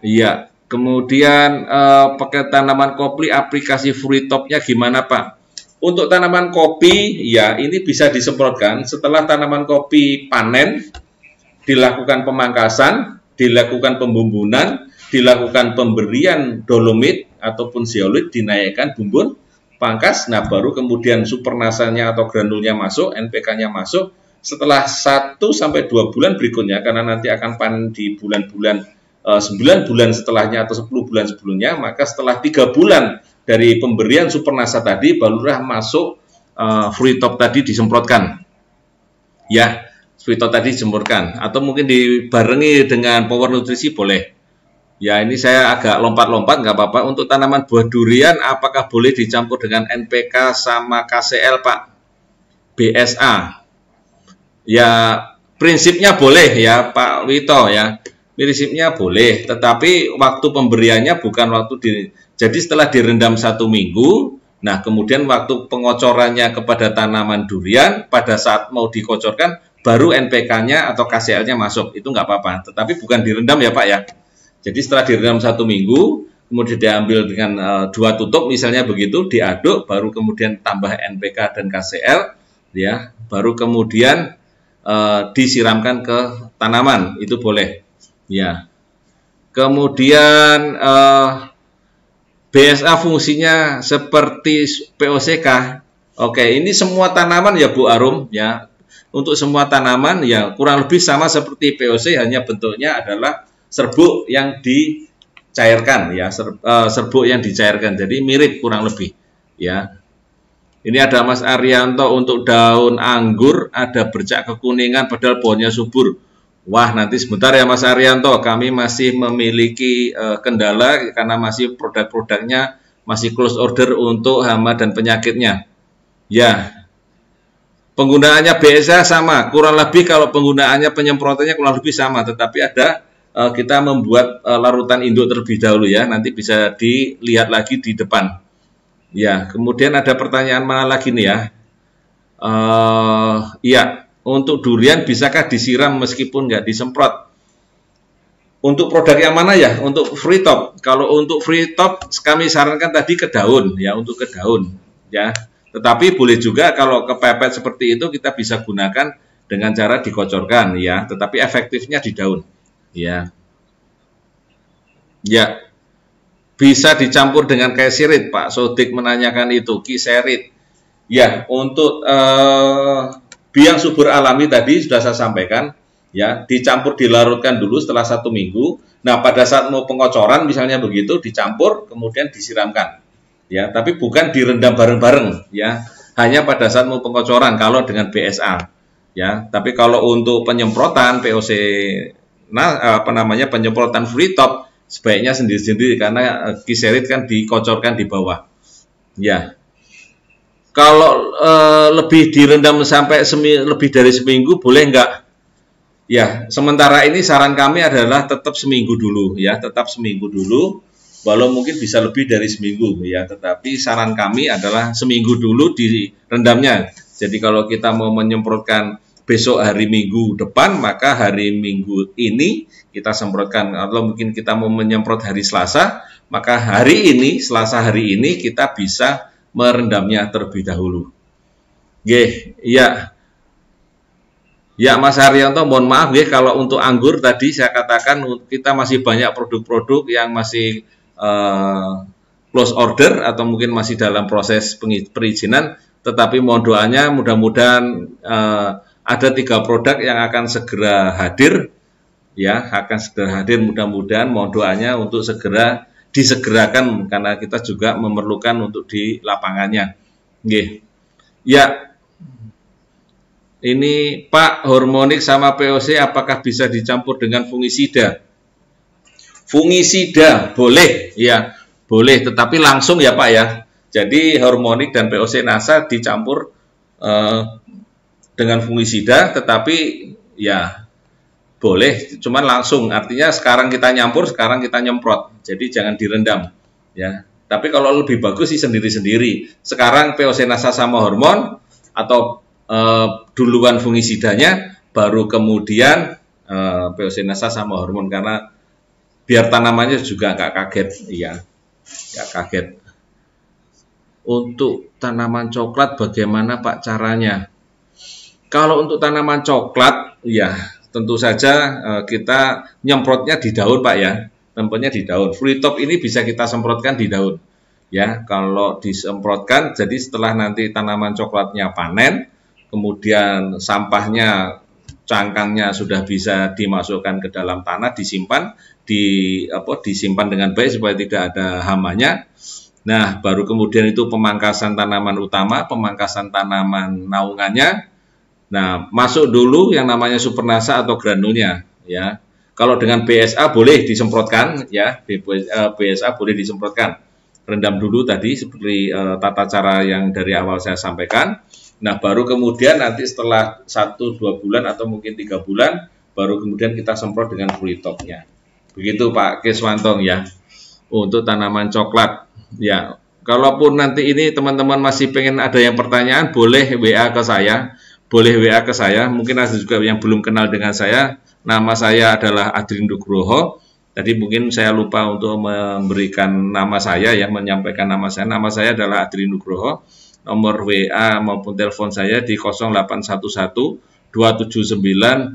S1: Iya, kemudian eh, pakai tanaman kopi aplikasi free topnya gimana Pak? Untuk tanaman kopi, ya ini bisa disemprotkan setelah tanaman kopi panen, dilakukan pemangkasan, dilakukan pembumbunan, dilakukan pemberian dolomit ataupun zeolit, dinaikkan bumbun pangkas, nah baru kemudian supernasanya atau granulnya masuk, NPK-nya masuk, setelah 1 sampai 2 bulan berikutnya, karena nanti akan panen di bulan-bulan 9 eh, bulan setelahnya atau 10 bulan sebelumnya, maka setelah 3 bulan dari pemberian supernasa tadi, lah masuk uh, free top tadi disemprotkan. Ya, free top tadi disemprotkan. Atau mungkin dibarengi dengan power nutrisi boleh Ya ini saya agak lompat-lompat nggak apa-apa. Untuk tanaman buah durian apakah boleh dicampur dengan NPK sama KCL Pak? BSA. Ya prinsipnya boleh ya Pak Wito ya. Prinsipnya boleh, tetapi waktu pemberiannya bukan waktu di jadi setelah direndam satu minggu, nah kemudian waktu pengocorannya kepada tanaman durian pada saat mau dikocorkan baru NPK-nya atau KCL-nya masuk itu nggak apa-apa, tetapi bukan direndam ya Pak ya. Jadi setelah direndam satu minggu, kemudian diambil dengan uh, dua tutup misalnya begitu, diaduk, baru kemudian tambah NPK dan KCL, ya, baru kemudian uh, disiramkan ke tanaman, itu boleh, ya. Kemudian uh, eh, BSA fungsinya seperti POCK. Oke, ini semua tanaman ya Bu Arum ya. Untuk semua tanaman ya kurang lebih sama seperti POC hanya bentuknya adalah serbuk yang dicairkan ya ser, uh, serbuk yang dicairkan jadi mirip kurang lebih ya ini ada Mas Arianto untuk daun anggur ada bercak kekuningan padahal pohonnya subur Wah nanti sebentar ya Mas Arianto kami masih memiliki uh, kendala karena masih produk-produknya masih close order untuk hama dan penyakitnya ya penggunaannya BSA sama, kurang lebih kalau penggunaannya penyemprotannya kurang lebih sama, tetapi ada Eh, kita membuat eh, larutan induk terlebih dahulu ya. Nanti bisa dilihat lagi di depan. Ya, kemudian ada pertanyaan mana lagi nih ya? Uh, untuk durian bisakah disiram meskipun nggak disemprot? Untuk produk yang mana ya? Untuk free top. Kalau untuk free top kami sarankan tadi ke daun ya, untuk ke daun ya. Tetapi boleh juga kalau kepepet seperti itu kita bisa gunakan dengan cara dikocorkan ya, tetapi efektifnya di daun ya ya bisa dicampur dengan keserit Pak Sodik menanyakan itu kiserit ya untuk eh, biang subur alami tadi sudah saya sampaikan ya dicampur dilarutkan dulu setelah satu minggu nah pada saat mau pengocoran misalnya begitu dicampur kemudian disiramkan ya tapi bukan direndam bareng-bareng ya hanya pada saat mau pengocoran kalau dengan BSA ya tapi kalau untuk penyemprotan POC nah, apa namanya penyemprotan free top sebaiknya sendiri-sendiri karena eh, kiserit kan dikocorkan di bawah. Ya. Kalau e, lebih direndam sampai semi, lebih dari seminggu boleh nggak? Ya, sementara ini saran kami adalah tetap seminggu dulu ya, tetap seminggu dulu walau mungkin bisa lebih dari seminggu ya, tetapi saran kami adalah seminggu dulu direndamnya. Jadi kalau kita mau menyemprotkan besok hari Minggu depan, maka hari Minggu ini kita semprotkan. Atau mungkin kita mau menyemprot hari Selasa, maka hari ini, Selasa hari ini kita bisa merendamnya terlebih dahulu. Oke, ya, Ya Mas Haryanto, mohon maaf ya kalau untuk anggur tadi saya katakan kita masih banyak produk-produk yang masih uh, close order atau mungkin masih dalam proses perizinan, tetapi mohon doanya mudah-mudahan uh, ada tiga produk yang akan segera hadir ya akan segera hadir mudah-mudahan mohon doanya untuk segera disegerakan karena kita juga memerlukan untuk di lapangannya. Oke. Ya. Ini Pak hormonik sama POC apakah bisa dicampur dengan fungisida? Fungisida boleh ya, boleh tetapi langsung ya Pak ya. Jadi hormonik dan POC NASA dicampur eh, dengan fungisida tetapi ya boleh cuman langsung artinya sekarang kita nyampur sekarang kita nyemprot jadi jangan direndam ya tapi kalau lebih bagus sih sendiri-sendiri sekarang POC nasa sama hormon atau e, duluan fungisidanya baru kemudian e, nasa sama hormon karena biar tanamannya juga nggak kaget ya nggak kaget untuk tanaman coklat bagaimana pak caranya kalau untuk tanaman coklat, ya tentu saja eh, kita nyemprotnya di daun, Pak ya. Tempatnya di daun. Free top ini bisa kita semprotkan di daun. Ya, kalau disemprotkan, jadi setelah nanti tanaman coklatnya panen, kemudian sampahnya cangkangnya sudah bisa dimasukkan ke dalam tanah disimpan di apa disimpan dengan baik supaya tidak ada hamanya. Nah, baru kemudian itu pemangkasan tanaman utama, pemangkasan tanaman naungannya. Nah, masuk dulu yang namanya supernasa atau granulnya ya. Kalau dengan BSA boleh disemprotkan ya, BSA eh, boleh disemprotkan. Rendam dulu tadi seperti uh, tata cara yang dari awal saya sampaikan. Nah, baru kemudian nanti setelah 1 2 bulan atau mungkin 3 bulan baru kemudian kita semprot dengan fulitopnya. Begitu Pak Kiswantong ya. Untuk tanaman coklat ya. Kalaupun nanti ini teman-teman masih pengen ada yang pertanyaan, boleh WA ke saya boleh WA ke saya. Mungkin ada juga yang belum kenal dengan saya. Nama saya adalah Adrin Nugroho. Tadi mungkin saya lupa untuk memberikan nama saya yang menyampaikan nama saya. Nama saya adalah Adrin Nugroho. Nomor WA maupun telepon saya di 0811 279 2002.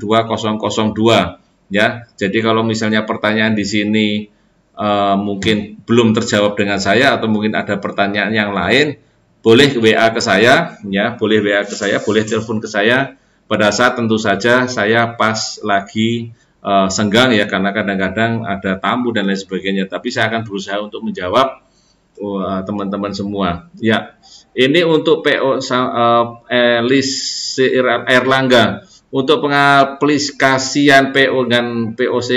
S1: Ya, jadi kalau misalnya pertanyaan di sini uh, mungkin belum terjawab dengan saya atau mungkin ada pertanyaan yang lain, boleh WA ke saya ya boleh WA ke saya boleh telepon ke saya pada saat tentu saja saya pas lagi uh, senggang ya karena kadang-kadang ada tamu dan lain sebagainya tapi saya akan berusaha untuk menjawab eh, teman-teman uh, semua ya ini untuk PO uh, eh, Elis Erlangga untuk pengaplikasian PO dan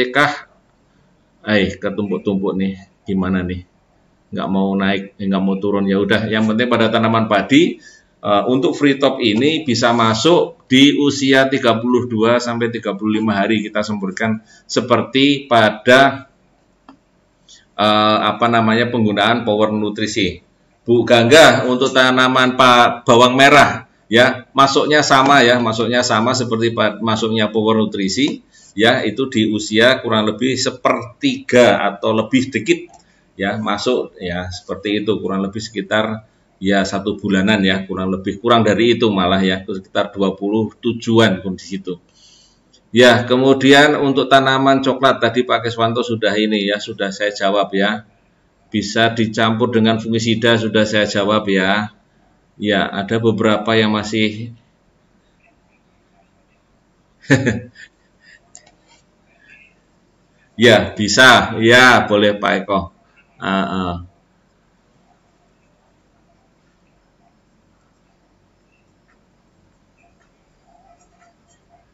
S1: kah eh ketumpuk-tumpuk nih gimana nih nggak mau naik eh, nggak mau turun ya udah yang penting pada tanaman padi uh, untuk free top ini bisa masuk di usia 32 sampai 35 hari kita semburkan seperti pada uh, apa namanya penggunaan power nutrisi Bu Gangga untuk tanaman pak bawang merah ya masuknya sama ya masuknya sama seperti masuknya power nutrisi ya itu di usia kurang lebih sepertiga atau lebih sedikit ya masuk ya seperti itu kurang lebih sekitar ya satu bulanan ya kurang lebih kurang dari itu malah ya sekitar 20 tujuan pun di situ. ya kemudian untuk tanaman coklat tadi Pak Keswanto sudah ini ya sudah saya jawab ya bisa dicampur dengan fungisida sudah saya jawab ya ya ada beberapa yang masih ya bisa ya boleh Pak Eko Uh, uh.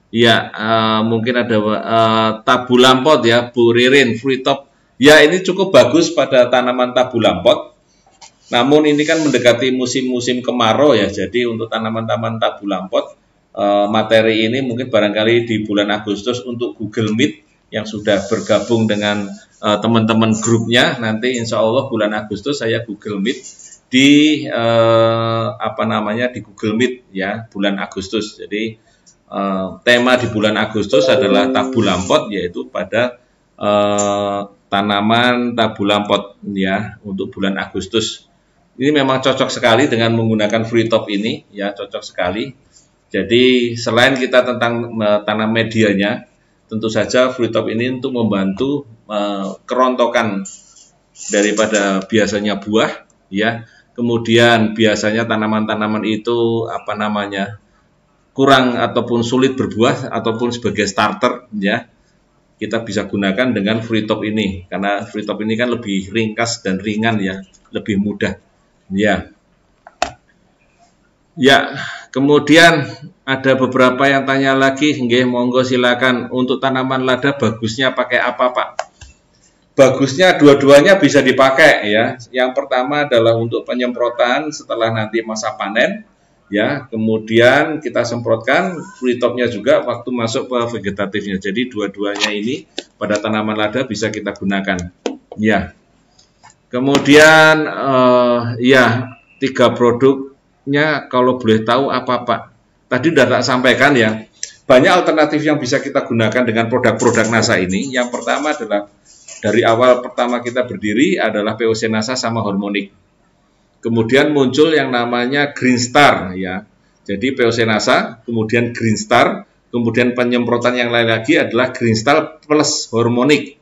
S1: Ya, uh, mungkin ada uh, tabu lampot ya, Bu Ririn, free top. Ya, ini cukup bagus pada tanaman tabu lampot. Namun ini kan mendekati musim-musim kemarau ya, jadi untuk tanaman-tanaman tabu lampot, uh, materi ini mungkin barangkali di bulan Agustus untuk Google Meet yang sudah bergabung dengan teman eh, teman-teman grupnya nanti insya Allah bulan Agustus saya Google Meet di uh, apa namanya di Google Meet ya bulan Agustus jadi uh, tema di bulan Agustus adalah tabu lampot yaitu pada uh, tanaman tabu lampot ya untuk bulan Agustus ini memang cocok sekali dengan menggunakan free top ini ya cocok sekali jadi selain kita tentang uh, tanam medianya, tentu saja free top ini untuk membantu Eh, kerontokan daripada biasanya buah ya kemudian biasanya tanaman-tanaman itu apa namanya kurang ataupun sulit berbuah ataupun sebagai starter ya kita bisa gunakan dengan free top ini karena free top ini kan lebih ringkas dan ringan ya lebih mudah ya ya kemudian ada beberapa yang tanya lagi nggih monggo silakan untuk tanaman lada bagusnya pakai apa Pak bagusnya dua-duanya bisa dipakai ya. Yang pertama adalah untuk penyemprotan setelah nanti masa panen ya. Kemudian kita semprotkan topnya juga waktu masuk ke vegetatifnya. Jadi dua-duanya ini pada tanaman lada bisa kita gunakan. Ya. Kemudian uh, ya tiga produknya kalau boleh tahu apa Pak? Tadi sudah tak sampaikan ya. Banyak alternatif yang bisa kita gunakan dengan produk-produk NASA ini. Yang pertama adalah dari awal pertama kita berdiri adalah POC NASA sama Harmonic. Kemudian muncul yang namanya Green Star ya. Jadi POC NASA, kemudian Green Star, kemudian penyemprotan yang lain lagi adalah Green Star plus Harmonic.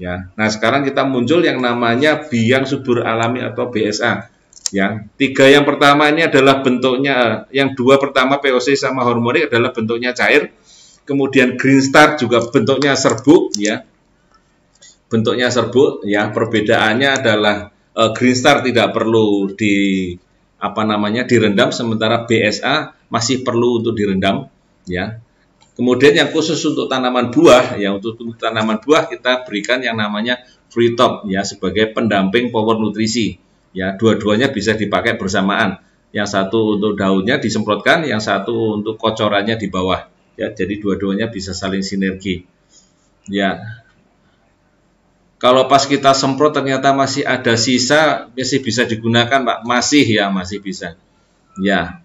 S1: Ya. Nah, sekarang kita muncul yang namanya biang subur alami atau BSA. Ya, tiga yang pertama ini adalah bentuknya, eh, yang dua pertama POC sama hormonik adalah bentuknya cair, kemudian Green Star juga bentuknya serbuk, ya, bentuknya serbuk ya perbedaannya adalah e, Green Star tidak perlu di apa namanya direndam sementara BSA masih perlu untuk direndam ya kemudian yang khusus untuk tanaman buah ya untuk tanaman buah kita berikan yang namanya free top ya sebagai pendamping power nutrisi ya dua-duanya bisa dipakai bersamaan yang satu untuk daunnya disemprotkan, yang satu untuk kocorannya di bawah. Ya, jadi dua-duanya bisa saling sinergi. Ya, kalau pas kita semprot ternyata masih ada sisa, masih bisa digunakan, Pak. Masih ya, masih bisa. Ya.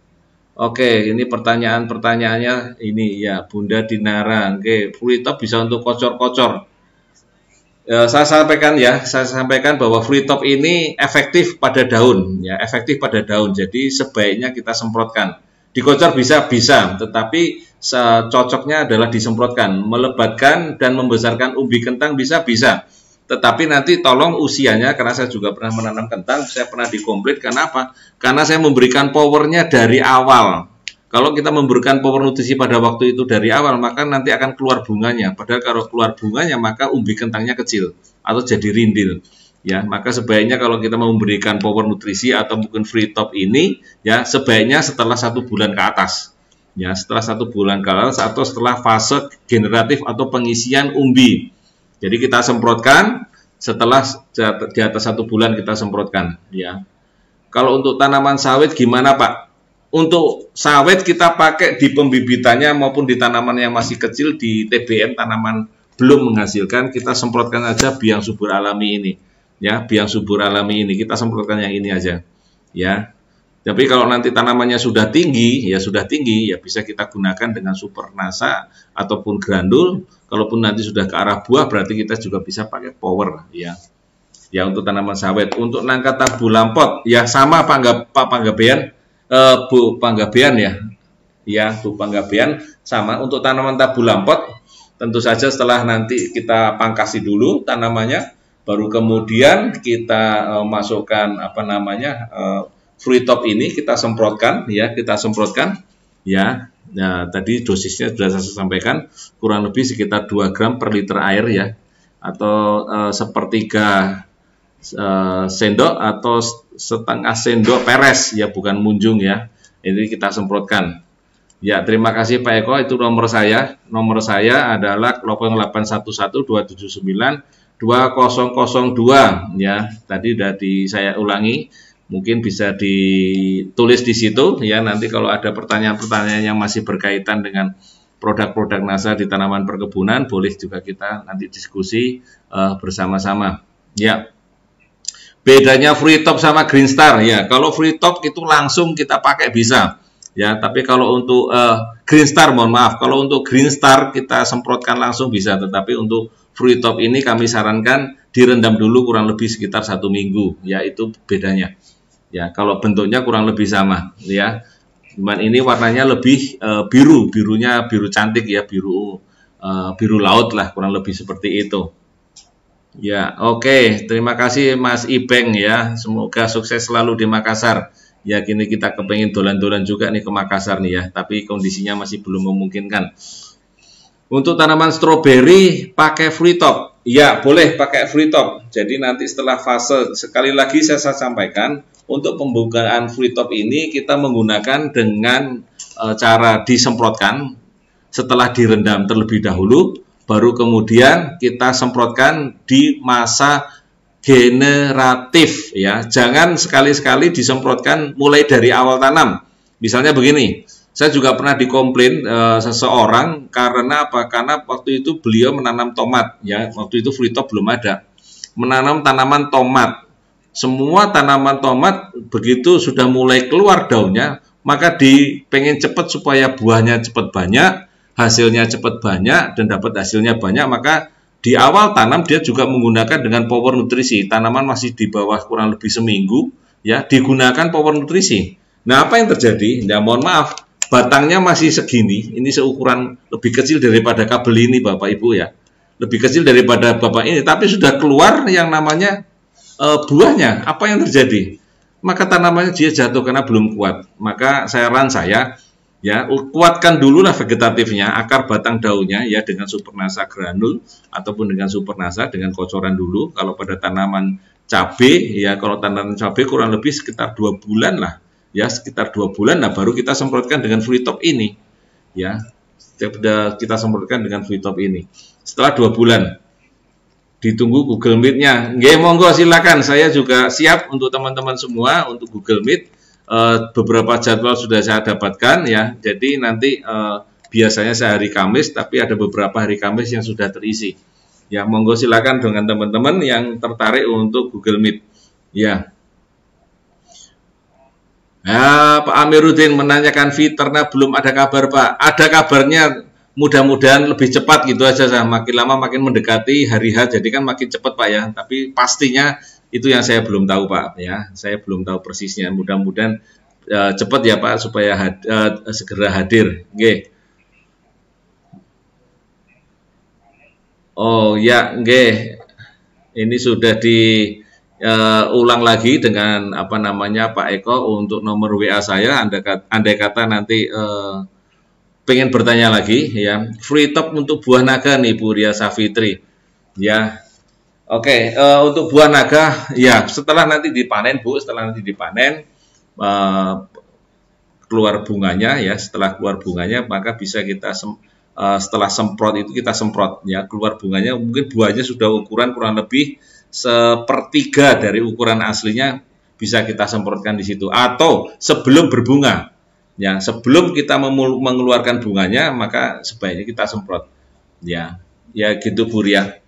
S1: Oke, ini pertanyaan-pertanyaannya ini ya Bunda Dinara. Oke, free top bisa untuk kocor-kocor. E, saya sampaikan ya, saya sampaikan bahwa free top ini efektif pada daun ya, efektif pada daun. Jadi sebaiknya kita semprotkan. Dikocor bisa bisa, tetapi cocoknya adalah disemprotkan, melebatkan dan membesarkan umbi kentang bisa bisa tetapi nanti tolong usianya karena saya juga pernah menanam kentang, saya pernah dikomplit. karena apa? Karena saya memberikan powernya dari awal. Kalau kita memberikan power nutrisi pada waktu itu dari awal, maka nanti akan keluar bunganya. Padahal kalau keluar bunganya, maka umbi kentangnya kecil atau jadi rindil. Ya, maka sebaiknya kalau kita memberikan power nutrisi atau mungkin free top ini, ya sebaiknya setelah satu bulan ke atas. Ya, setelah satu bulan ke atas atau setelah fase generatif atau pengisian umbi jadi kita semprotkan setelah di atas satu bulan kita semprotkan ya. Kalau untuk tanaman sawit gimana Pak? Untuk sawit kita pakai di pembibitannya maupun di tanaman yang masih kecil di TBM tanaman belum menghasilkan kita semprotkan aja biang subur alami ini ya biang subur alami ini kita semprotkan yang ini aja ya tapi kalau nanti tanamannya sudah tinggi, ya sudah tinggi, ya bisa kita gunakan dengan super nasa ataupun Grandul. Kalaupun nanti sudah ke arah buah, berarti kita juga bisa pakai power, ya. Ya untuk tanaman sawit, untuk nangka tabu lampot, ya sama Pak Panggabean, eh, Bu Panggabean ya, ya Bu Panggabean sama untuk tanaman tabu lampot. Tentu saja setelah nanti kita pangkasi dulu tanamannya, baru kemudian kita eh, masukkan apa namanya eh, Free top ini kita semprotkan ya, kita semprotkan ya. Nah, tadi dosisnya sudah saya sampaikan kurang lebih sekitar 2 gram per liter air ya atau eh, sepertiga uh, sendok atau setengah sendok peres ya bukan munjung ya. Ini kita semprotkan. Ya, terima kasih Pak Eko. Itu nomor saya. Nomor saya adalah lopeng 2002 ya. Tadi sudah di saya ulangi mungkin bisa ditulis di situ ya nanti kalau ada pertanyaan-pertanyaan yang masih berkaitan dengan produk-produk NASA di tanaman perkebunan boleh juga kita nanti diskusi uh, bersama-sama ya bedanya free top sama green star ya kalau free top itu langsung kita pakai bisa ya tapi kalau untuk uh, green star mohon maaf kalau untuk green star kita semprotkan langsung bisa tetapi untuk free top ini kami sarankan direndam dulu kurang lebih sekitar satu minggu yaitu bedanya ya kalau bentuknya kurang lebih sama ya cuman ini warnanya lebih e, biru birunya biru cantik ya biru e, biru laut lah kurang lebih seperti itu ya oke okay. terima kasih Mas Ibeng ya semoga sukses selalu di Makassar ya kini kita kepengen dolan-dolan juga nih ke Makassar nih ya tapi kondisinya masih belum memungkinkan untuk tanaman stroberi pakai free top ya boleh pakai free top jadi nanti setelah fase sekali lagi saya, saya sampaikan untuk pembukaan free top ini kita menggunakan dengan e, cara disemprotkan setelah direndam terlebih dahulu baru kemudian kita semprotkan di masa generatif ya. Jangan sekali-sekali disemprotkan mulai dari awal tanam. Misalnya begini, saya juga pernah dikomplain e, seseorang karena apa? Karena waktu itu beliau menanam tomat ya, waktu itu free top belum ada. Menanam tanaman tomat semua tanaman tomat begitu sudah mulai keluar daunnya, maka di pengen cepat supaya buahnya cepat banyak, hasilnya cepat banyak dan dapat hasilnya banyak, maka di awal tanam dia juga menggunakan dengan power nutrisi. Tanaman masih di bawah kurang lebih seminggu ya digunakan power nutrisi. Nah, apa yang terjadi? Ya mohon maaf, batangnya masih segini, ini seukuran lebih kecil daripada kabel ini Bapak Ibu ya. Lebih kecil daripada Bapak ini, tapi sudah keluar yang namanya e, buahnya apa yang terjadi? Maka tanamannya dia jatuh karena belum kuat. Maka saran saya ya kuatkan dulu lah vegetatifnya, akar batang daunnya ya dengan supernasa granul ataupun dengan supernasa dengan kocoran dulu. Kalau pada tanaman cabe ya kalau tanaman cabe kurang lebih sekitar dua bulan lah ya sekitar dua bulan nah baru kita semprotkan dengan free top ini ya kita semprotkan dengan free top ini setelah dua bulan ditunggu Google Meet-nya. Nggih, monggo silakan. Saya juga siap untuk teman-teman semua untuk Google Meet. E, beberapa jadwal sudah saya dapatkan ya. Jadi nanti e, biasanya saya hari Kamis, tapi ada beberapa hari Kamis yang sudah terisi. Ya, monggo silakan dengan teman-teman yang tertarik untuk Google Meet. Ya. Ya, Pak Amiruddin menanyakan fee karena belum ada kabar, Pak. Ada kabarnya mudah-mudahan lebih cepat gitu aja saya makin lama makin mendekati hari H jadi kan makin cepat Pak ya tapi pastinya itu yang saya belum tahu Pak ya saya belum tahu persisnya mudah-mudahan uh, cepat ya Pak supaya had, uh, segera hadir oke Oh ya oke ini sudah diulang eh, uh, lagi dengan apa namanya Pak Eko untuk nomor WA saya Anda andai kata nanti uh, pengen bertanya lagi ya free top untuk buah naga nih Bu Ria Safitri ya oke okay, uh, eh, untuk buah naga ya setelah nanti dipanen Bu setelah nanti dipanen uh, keluar bunganya ya setelah keluar bunganya maka bisa kita sem uh, setelah semprot itu kita semprot ya keluar bunganya mungkin buahnya sudah ukuran kurang lebih sepertiga dari ukuran aslinya bisa kita semprotkan di situ atau sebelum berbunga Ya, sebelum kita mengeluarkan bunganya, maka sebaiknya kita semprot. Ya, ya gitu Bu Ria.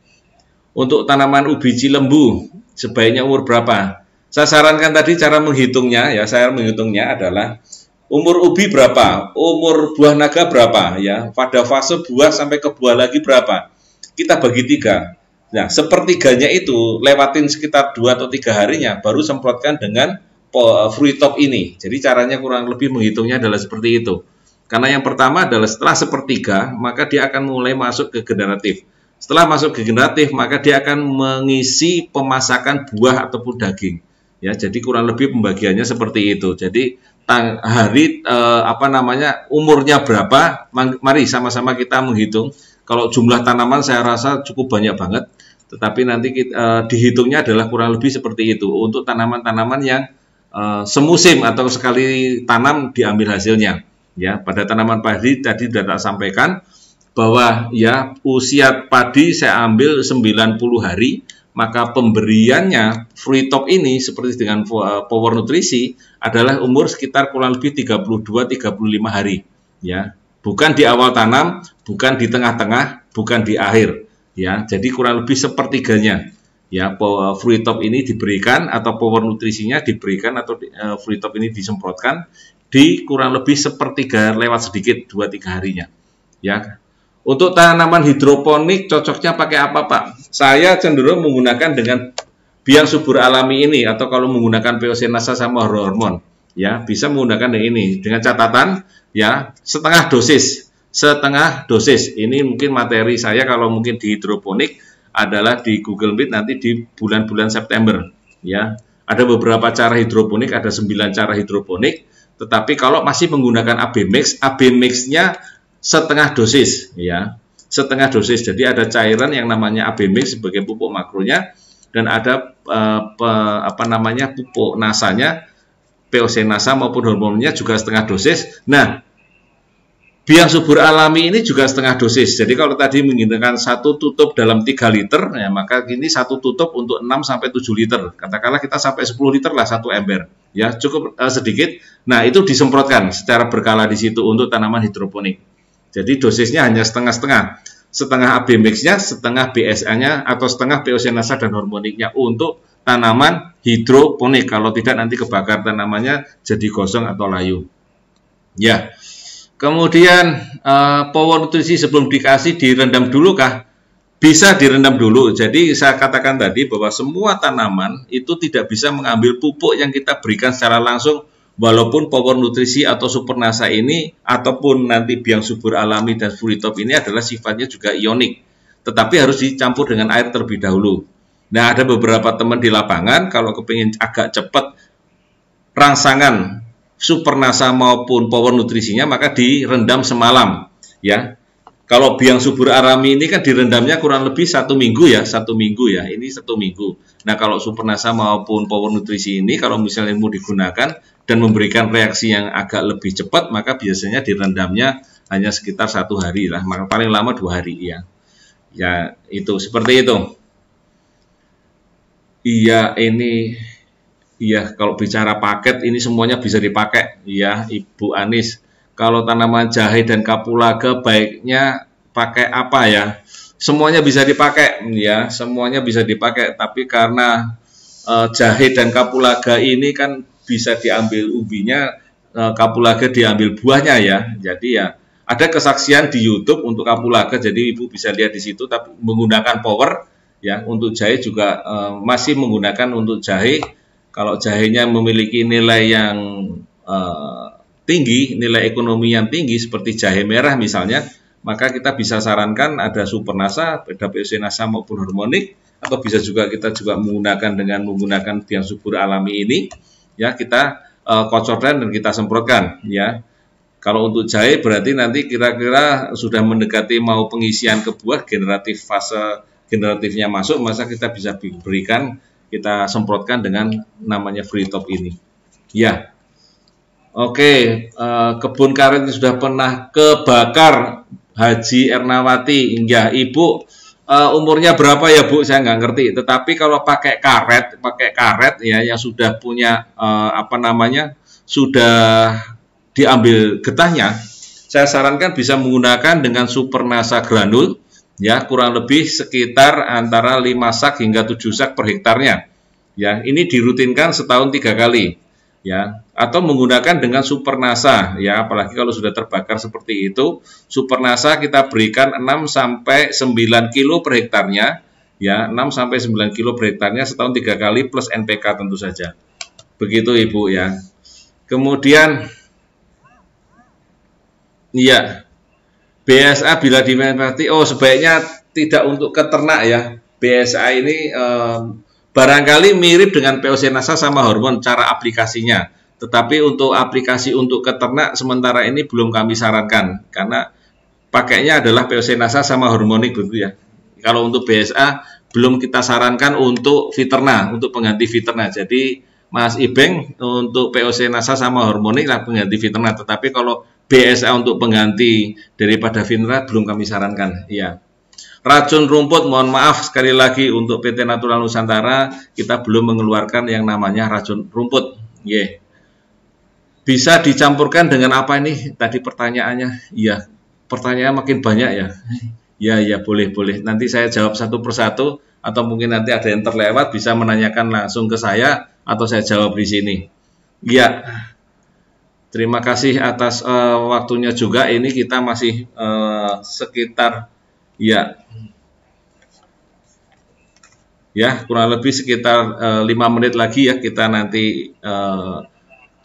S1: Untuk tanaman ubi cilembu, sebaiknya umur berapa? Saya sarankan tadi cara menghitungnya, ya saya menghitungnya adalah umur ubi berapa, umur buah naga berapa, ya pada fase buah sampai ke buah lagi berapa. Kita bagi tiga. Nah, sepertiganya itu lewatin sekitar dua atau tiga harinya, baru semprotkan dengan Eh, free top ini. Jadi caranya kurang lebih menghitungnya adalah seperti itu. Karena yang pertama adalah setelah sepertiga, maka dia akan mulai masuk ke generatif. Setelah masuk ke generatif, maka dia akan mengisi pemasakan buah ataupun daging. Ya, jadi kurang lebih pembagiannya seperti itu. Jadi tang hari eh, apa namanya umurnya berapa? Mari sama-sama kita menghitung. Kalau jumlah tanaman saya rasa cukup banyak banget, tetapi nanti kita, eh, dihitungnya adalah kurang lebih seperti itu untuk tanaman-tanaman yang Eh, semusim atau sekali tanam diambil hasilnya. Ya, pada tanaman padi tadi sudah tak sampaikan bahwa ya usia padi saya ambil 90 hari, maka pemberiannya free top ini seperti dengan eh, power nutrisi adalah umur sekitar kurang lebih 32 35 hari ya. Bukan di awal tanam, bukan di tengah-tengah, bukan di akhir ya. Jadi kurang lebih sepertiganya ya eh, free top ini diberikan atau power nutrisinya diberikan atau eh, free top ini disemprotkan di kurang lebih sepertiga lewat sedikit dua tiga harinya ya untuk tanaman hidroponik cocoknya pakai apa pak saya cenderung menggunakan dengan biang subur alami ini atau kalau menggunakan POC NASA sama hormon ya bisa menggunakan yang ini dengan catatan ya setengah dosis setengah dosis ini mungkin materi saya kalau mungkin di hidroponik adalah di Google Meet nanti di bulan-bulan September ya. Ada beberapa cara hidroponik, ada 9 cara hidroponik, tetapi kalau masih menggunakan AB mix, AB mix-nya setengah dosis ya. Setengah dosis. Jadi ada cairan yang namanya AB mix sebagai pupuk makronya dan ada eh, apa namanya pupuk nasanya POC nasa maupun hormonnya juga setengah dosis. Nah, Biang subur alami ini juga setengah dosis. Jadi kalau tadi menggunakan satu tutup dalam 3 liter, ya, maka ini satu tutup untuk 6 sampai 7 liter. Katakanlah kita sampai 10 liter lah satu ember. Ya, cukup uh, sedikit. Nah, itu disemprotkan secara berkala di situ untuk tanaman hidroponik. Jadi dosisnya hanya setengah-setengah. Setengah AB mix-nya, setengah BSA-nya atau setengah POCNASA dan hormoniknya untuk tanaman hidroponik. Kalau tidak nanti kebakar tanamannya jadi gosong atau layu. Ya. Kemudian uh, power nutrisi sebelum dikasih direndam dulu kah? Bisa direndam dulu. Jadi saya katakan tadi bahwa semua tanaman itu tidak bisa mengambil pupuk yang kita berikan secara langsung walaupun power nutrisi atau supernasa ini ataupun nanti biang subur alami dan furitop ini adalah sifatnya juga ionik tetapi harus dicampur dengan air terlebih dahulu nah ada beberapa teman di lapangan kalau kepingin agak cepat rangsangan supernasa maupun power nutrisinya maka direndam semalam ya kalau biang subur arami ini kan direndamnya kurang lebih satu minggu ya satu minggu ya ini satu minggu nah kalau supernasa maupun power nutrisi ini kalau misalnya mau digunakan dan memberikan reaksi yang agak lebih cepat maka biasanya direndamnya hanya sekitar satu hari lah maka paling lama dua hari ya ya itu seperti itu iya ini Iya, kalau bicara paket ini semuanya bisa dipakai. Iya, Ibu Anis. Kalau tanaman jahe dan kapulaga baiknya pakai apa ya? Semuanya bisa dipakai, ya. Semuanya bisa dipakai, tapi karena e, jahe dan kapulaga ini kan bisa diambil ubinya, e, kapulaga diambil buahnya ya. Jadi ya ada kesaksian di YouTube untuk kapulaga, jadi ibu bisa lihat di situ. Tapi menggunakan power, ya. Untuk jahe juga e, masih menggunakan untuk jahe kalau jahenya memiliki nilai yang uh, tinggi, nilai ekonomi yang tinggi seperti jahe merah misalnya, maka kita bisa sarankan ada supernasa, beda POC nasa maupun harmonik, atau bisa juga kita juga menggunakan dengan menggunakan tiang subur alami ini, ya kita uh, kocorkan dan kita semprotkan, ya. Kalau untuk jahe berarti nanti kira-kira sudah mendekati mau pengisian ke buah generatif fase generatifnya masuk, masa kita bisa berikan kita semprotkan dengan namanya free top ini. Ya, oke, okay. uh, eh, kebun karet ini sudah pernah kebakar Haji Ernawati, ya ibu uh, umurnya berapa ya bu? Saya nggak ngerti. Tetapi kalau pakai karet, pakai karet ya yang sudah punya uh, apa namanya sudah diambil getahnya, saya sarankan bisa menggunakan dengan super nasa granul ya kurang lebih sekitar antara 5 sak hingga 7 sak per hektarnya. Ya, ini dirutinkan setahun tiga kali. Ya, atau menggunakan dengan supernasa ya, apalagi kalau sudah terbakar seperti itu, supernasa kita berikan 6 sampai 9 kilo per hektarnya, ya, 6 sampai 9 kilo per hektarnya setahun tiga kali plus NPK tentu saja. Begitu Ibu ya. Kemudian iya, BSA bila dimanfaati, oh sebaiknya tidak untuk keternak ya. BSA ini um, barangkali mirip dengan POC NASA sama hormon cara aplikasinya. Tetapi untuk aplikasi untuk keternak sementara ini belum kami sarankan karena pakainya adalah POC NASA sama hormonik begitu ya. Kalau untuk BSA belum kita sarankan untuk fiterna, untuk pengganti fiterna. Jadi Mas Ibeng untuk POC NASA sama hormonik lah pengganti fiterna. Tetapi kalau BSA untuk pengganti daripada Finra belum kami sarankan. Ya. Racun rumput, mohon maaf sekali lagi untuk PT Natural Nusantara kita belum mengeluarkan yang namanya racun rumput. Yeah. Bisa dicampurkan dengan apa ini? Tadi pertanyaannya, ya pertanyaan makin banyak ya. Ya, ya boleh, boleh. Nanti saya jawab satu persatu atau mungkin nanti ada yang terlewat bisa menanyakan langsung ke saya atau saya jawab di sini. Ya, Terima kasih atas uh, waktunya juga. Ini kita masih uh, sekitar ya ya kurang lebih sekitar eh, lima uh, menit lagi ya kita nanti uh,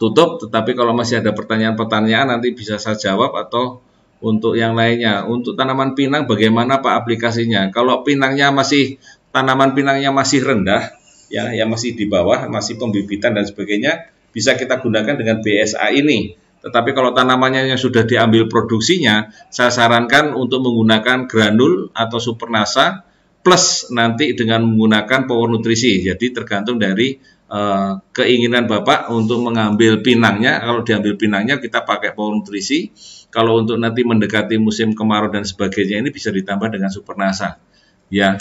S1: tutup. Tetapi kalau masih ada pertanyaan-pertanyaan nanti bisa saya jawab atau untuk yang lainnya. Untuk tanaman pinang bagaimana Pak aplikasinya? Kalau pinangnya masih tanaman pinangnya masih rendah ya, yang masih di bawah, masih pembibitan dan sebagainya, bisa kita gunakan dengan BSA ini. Tetapi kalau tanamannya yang sudah diambil produksinya, saya sarankan untuk menggunakan granul atau supernasa plus nanti dengan menggunakan power nutrisi. Jadi tergantung dari uh, keinginan Bapak untuk mengambil pinangnya. Kalau diambil pinangnya kita pakai power nutrisi. Kalau untuk nanti mendekati musim kemarau dan sebagainya ini bisa ditambah dengan supernasa. Ya.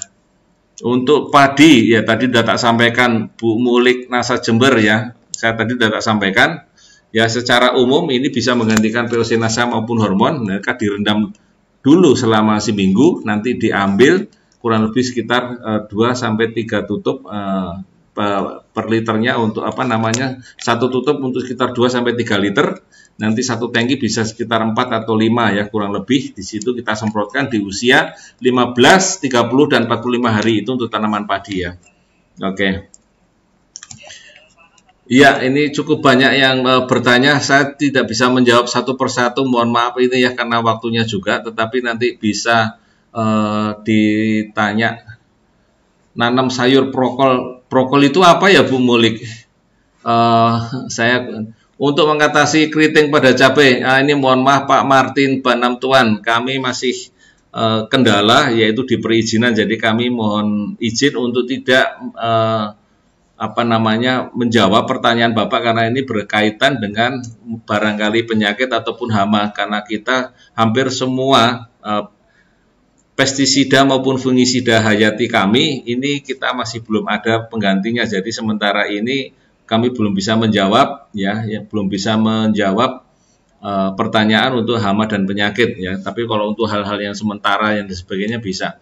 S1: Untuk padi ya tadi sudah tak sampaikan Bu Mulik Nasa Jember ya saya tadi sudah sampaikan, ya secara umum ini bisa menggantikan peosinasa maupun hormon, mereka direndam dulu selama seminggu, nanti diambil kurang lebih sekitar uh, eh, 2 sampai 3 tutup uh, per liternya untuk apa namanya satu tutup untuk sekitar 2 sampai 3 liter nanti satu tangki bisa sekitar 4 atau 5 ya kurang lebih di situ kita semprotkan di usia 15, 30 dan 45 hari itu untuk tanaman padi ya. Oke. Okay. Iya, ini cukup banyak yang e, bertanya. Saya tidak bisa menjawab satu persatu. Mohon maaf ini ya karena waktunya juga. Tetapi nanti bisa e, ditanya. Nanam sayur prokol. Prokol itu apa ya, Bu Mulik? E, saya untuk mengatasi keriting pada cabai. Nah, ini mohon maaf Pak Martin Banam Tuan. Kami masih e, kendala yaitu di perizinan. Jadi kami mohon izin untuk tidak e, apa namanya menjawab pertanyaan Bapak karena ini berkaitan dengan barangkali penyakit ataupun hama karena kita hampir semua eh, pestisida maupun fungisida hayati kami ini kita masih belum ada penggantinya jadi sementara ini kami belum bisa menjawab ya, ya belum bisa menjawab eh, pertanyaan untuk hama dan penyakit ya tapi kalau untuk hal-hal yang sementara yang sebagainya bisa.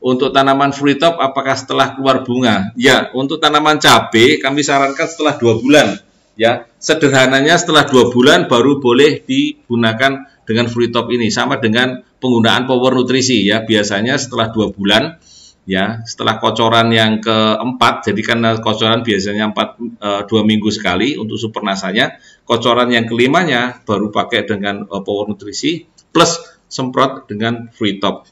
S1: Untuk tanaman free top apakah setelah keluar bunga? Ya, untuk tanaman cabai kami sarankan setelah dua bulan. Ya, sederhananya setelah dua bulan baru boleh digunakan dengan free top ini. Sama dengan penggunaan power nutrisi ya. Biasanya setelah dua bulan ya setelah kocoran yang keempat jadi karena kocoran biasanya empat e, dua minggu sekali untuk supernasanya kocoran yang kelimanya baru pakai dengan e, power nutrisi plus semprot dengan free top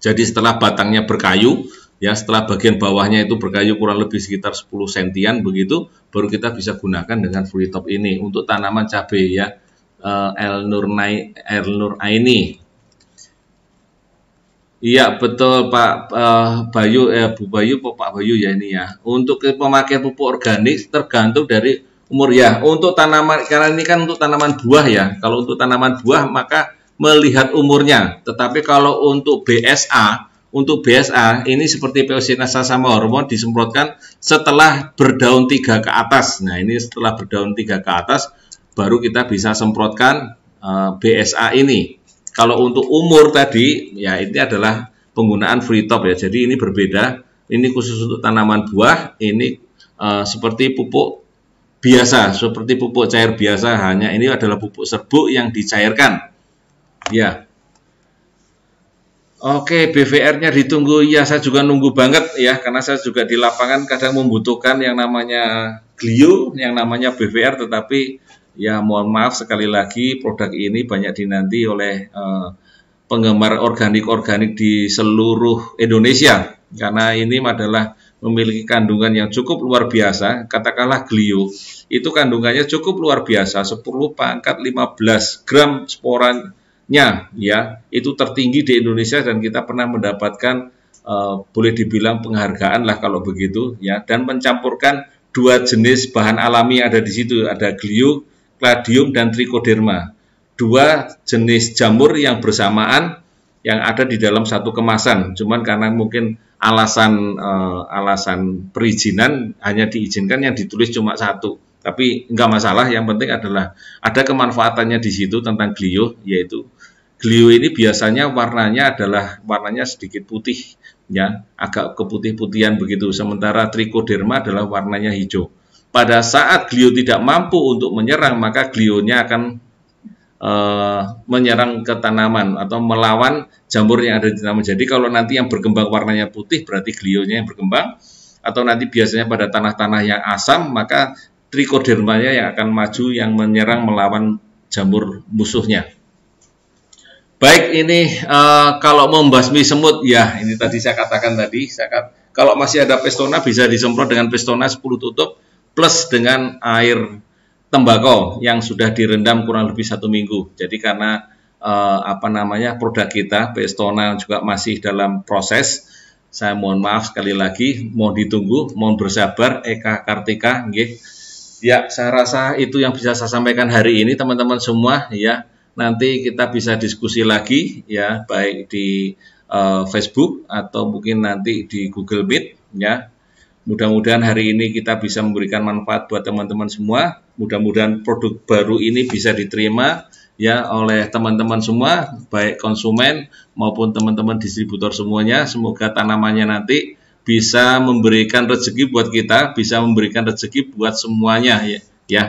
S1: jadi setelah batangnya berkayu, ya setelah bagian bawahnya itu berkayu kurang lebih sekitar 10 sentian begitu, baru kita bisa gunakan dengan free top ini untuk tanaman cabai ya eh, El Nur Nai, El Nur Aini. Iya betul Pak eh, Bayu eh Bu Bayu Pak Bayu ya ini ya. Untuk pemakaian pupuk organik tergantung dari umur ya. Untuk tanaman karena ini kan untuk tanaman buah ya. Kalau untuk tanaman buah maka melihat umurnya. Tetapi kalau untuk BSA, untuk BSA ini seperti peosinasa sama hormon disemprotkan setelah berdaun tiga ke atas. Nah ini setelah berdaun tiga ke atas baru kita bisa semprotkan uh, eh, BSA ini. Kalau untuk umur tadi ya ini adalah penggunaan free top ya. Jadi ini berbeda. Ini khusus untuk tanaman buah. Ini uh, seperti pupuk biasa, seperti pupuk cair biasa. Hanya ini adalah pupuk serbuk yang dicairkan Ya. Oke, BVR-nya ditunggu. Ya, saya juga nunggu banget ya, karena saya juga di lapangan kadang membutuhkan yang namanya Glio, yang namanya BVR, tetapi ya mohon maaf sekali lagi produk ini banyak dinanti oleh eh, penggemar organik-organik di seluruh Indonesia, karena ini adalah memiliki kandungan yang cukup luar biasa, katakanlah Glio, itu kandungannya cukup luar biasa, 10 pangkat 15 gram sporan nya ya itu tertinggi di Indonesia dan kita pernah mendapatkan uh, boleh dibilang penghargaan lah kalau begitu ya dan mencampurkan dua jenis bahan alami yang ada di situ ada glio, cladium dan trichoderma dua jenis jamur yang bersamaan yang ada di dalam satu kemasan cuman karena mungkin alasan uh, alasan perizinan hanya diizinkan yang ditulis cuma satu tapi enggak masalah yang penting adalah ada kemanfaatannya di situ tentang glio yaitu Glio ini biasanya warnanya adalah warnanya sedikit putih ya, agak keputih-putihan begitu. Sementara trichoderma adalah warnanya hijau. Pada saat glio tidak mampu untuk menyerang, maka glionya akan e, menyerang ke tanaman atau melawan jamur yang ada di tanaman. Jadi kalau nanti yang berkembang warnanya putih berarti glionya yang berkembang atau nanti biasanya pada tanah-tanah yang asam maka trichodermanya yang akan maju yang menyerang melawan jamur musuhnya. Baik ini uh, kalau membasmi semut ya ini tadi saya katakan tadi saya kat, kalau masih ada pestona bisa disemprot dengan pestona 10 tutup plus dengan air tembakau yang sudah direndam kurang lebih satu minggu. Jadi karena uh, apa namanya produk kita pestona juga masih dalam proses saya mohon maaf sekali lagi mohon ditunggu mohon bersabar Eka Kartika gitu Ya, saya rasa itu yang bisa saya sampaikan hari ini teman-teman semua ya. Nanti kita bisa diskusi lagi ya baik di uh, Facebook atau mungkin nanti di Google Meet ya. Mudah-mudahan hari ini kita bisa memberikan manfaat buat teman-teman semua. Mudah-mudahan produk baru ini bisa diterima ya oleh teman-teman semua, baik konsumen maupun teman-teman distributor semuanya. Semoga tanamannya nanti bisa memberikan rezeki buat kita, bisa memberikan rezeki buat semuanya ya, ya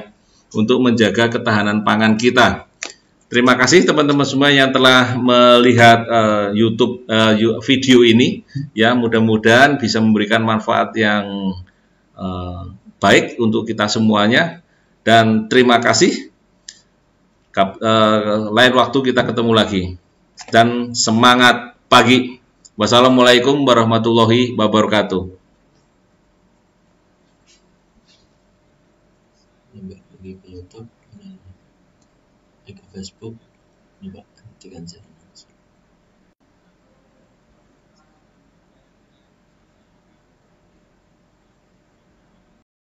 S1: untuk menjaga ketahanan pangan kita. Terima kasih teman-teman semua yang telah melihat uh, YouTube uh, video ini. Ya, mudah-mudahan bisa memberikan manfaat yang uh, baik untuk kita semuanya. Dan terima kasih. Kap, uh, lain waktu kita ketemu lagi. Dan semangat pagi. Wassalamualaikum warahmatullahi wabarakatuh. Facebook juga hentikan saja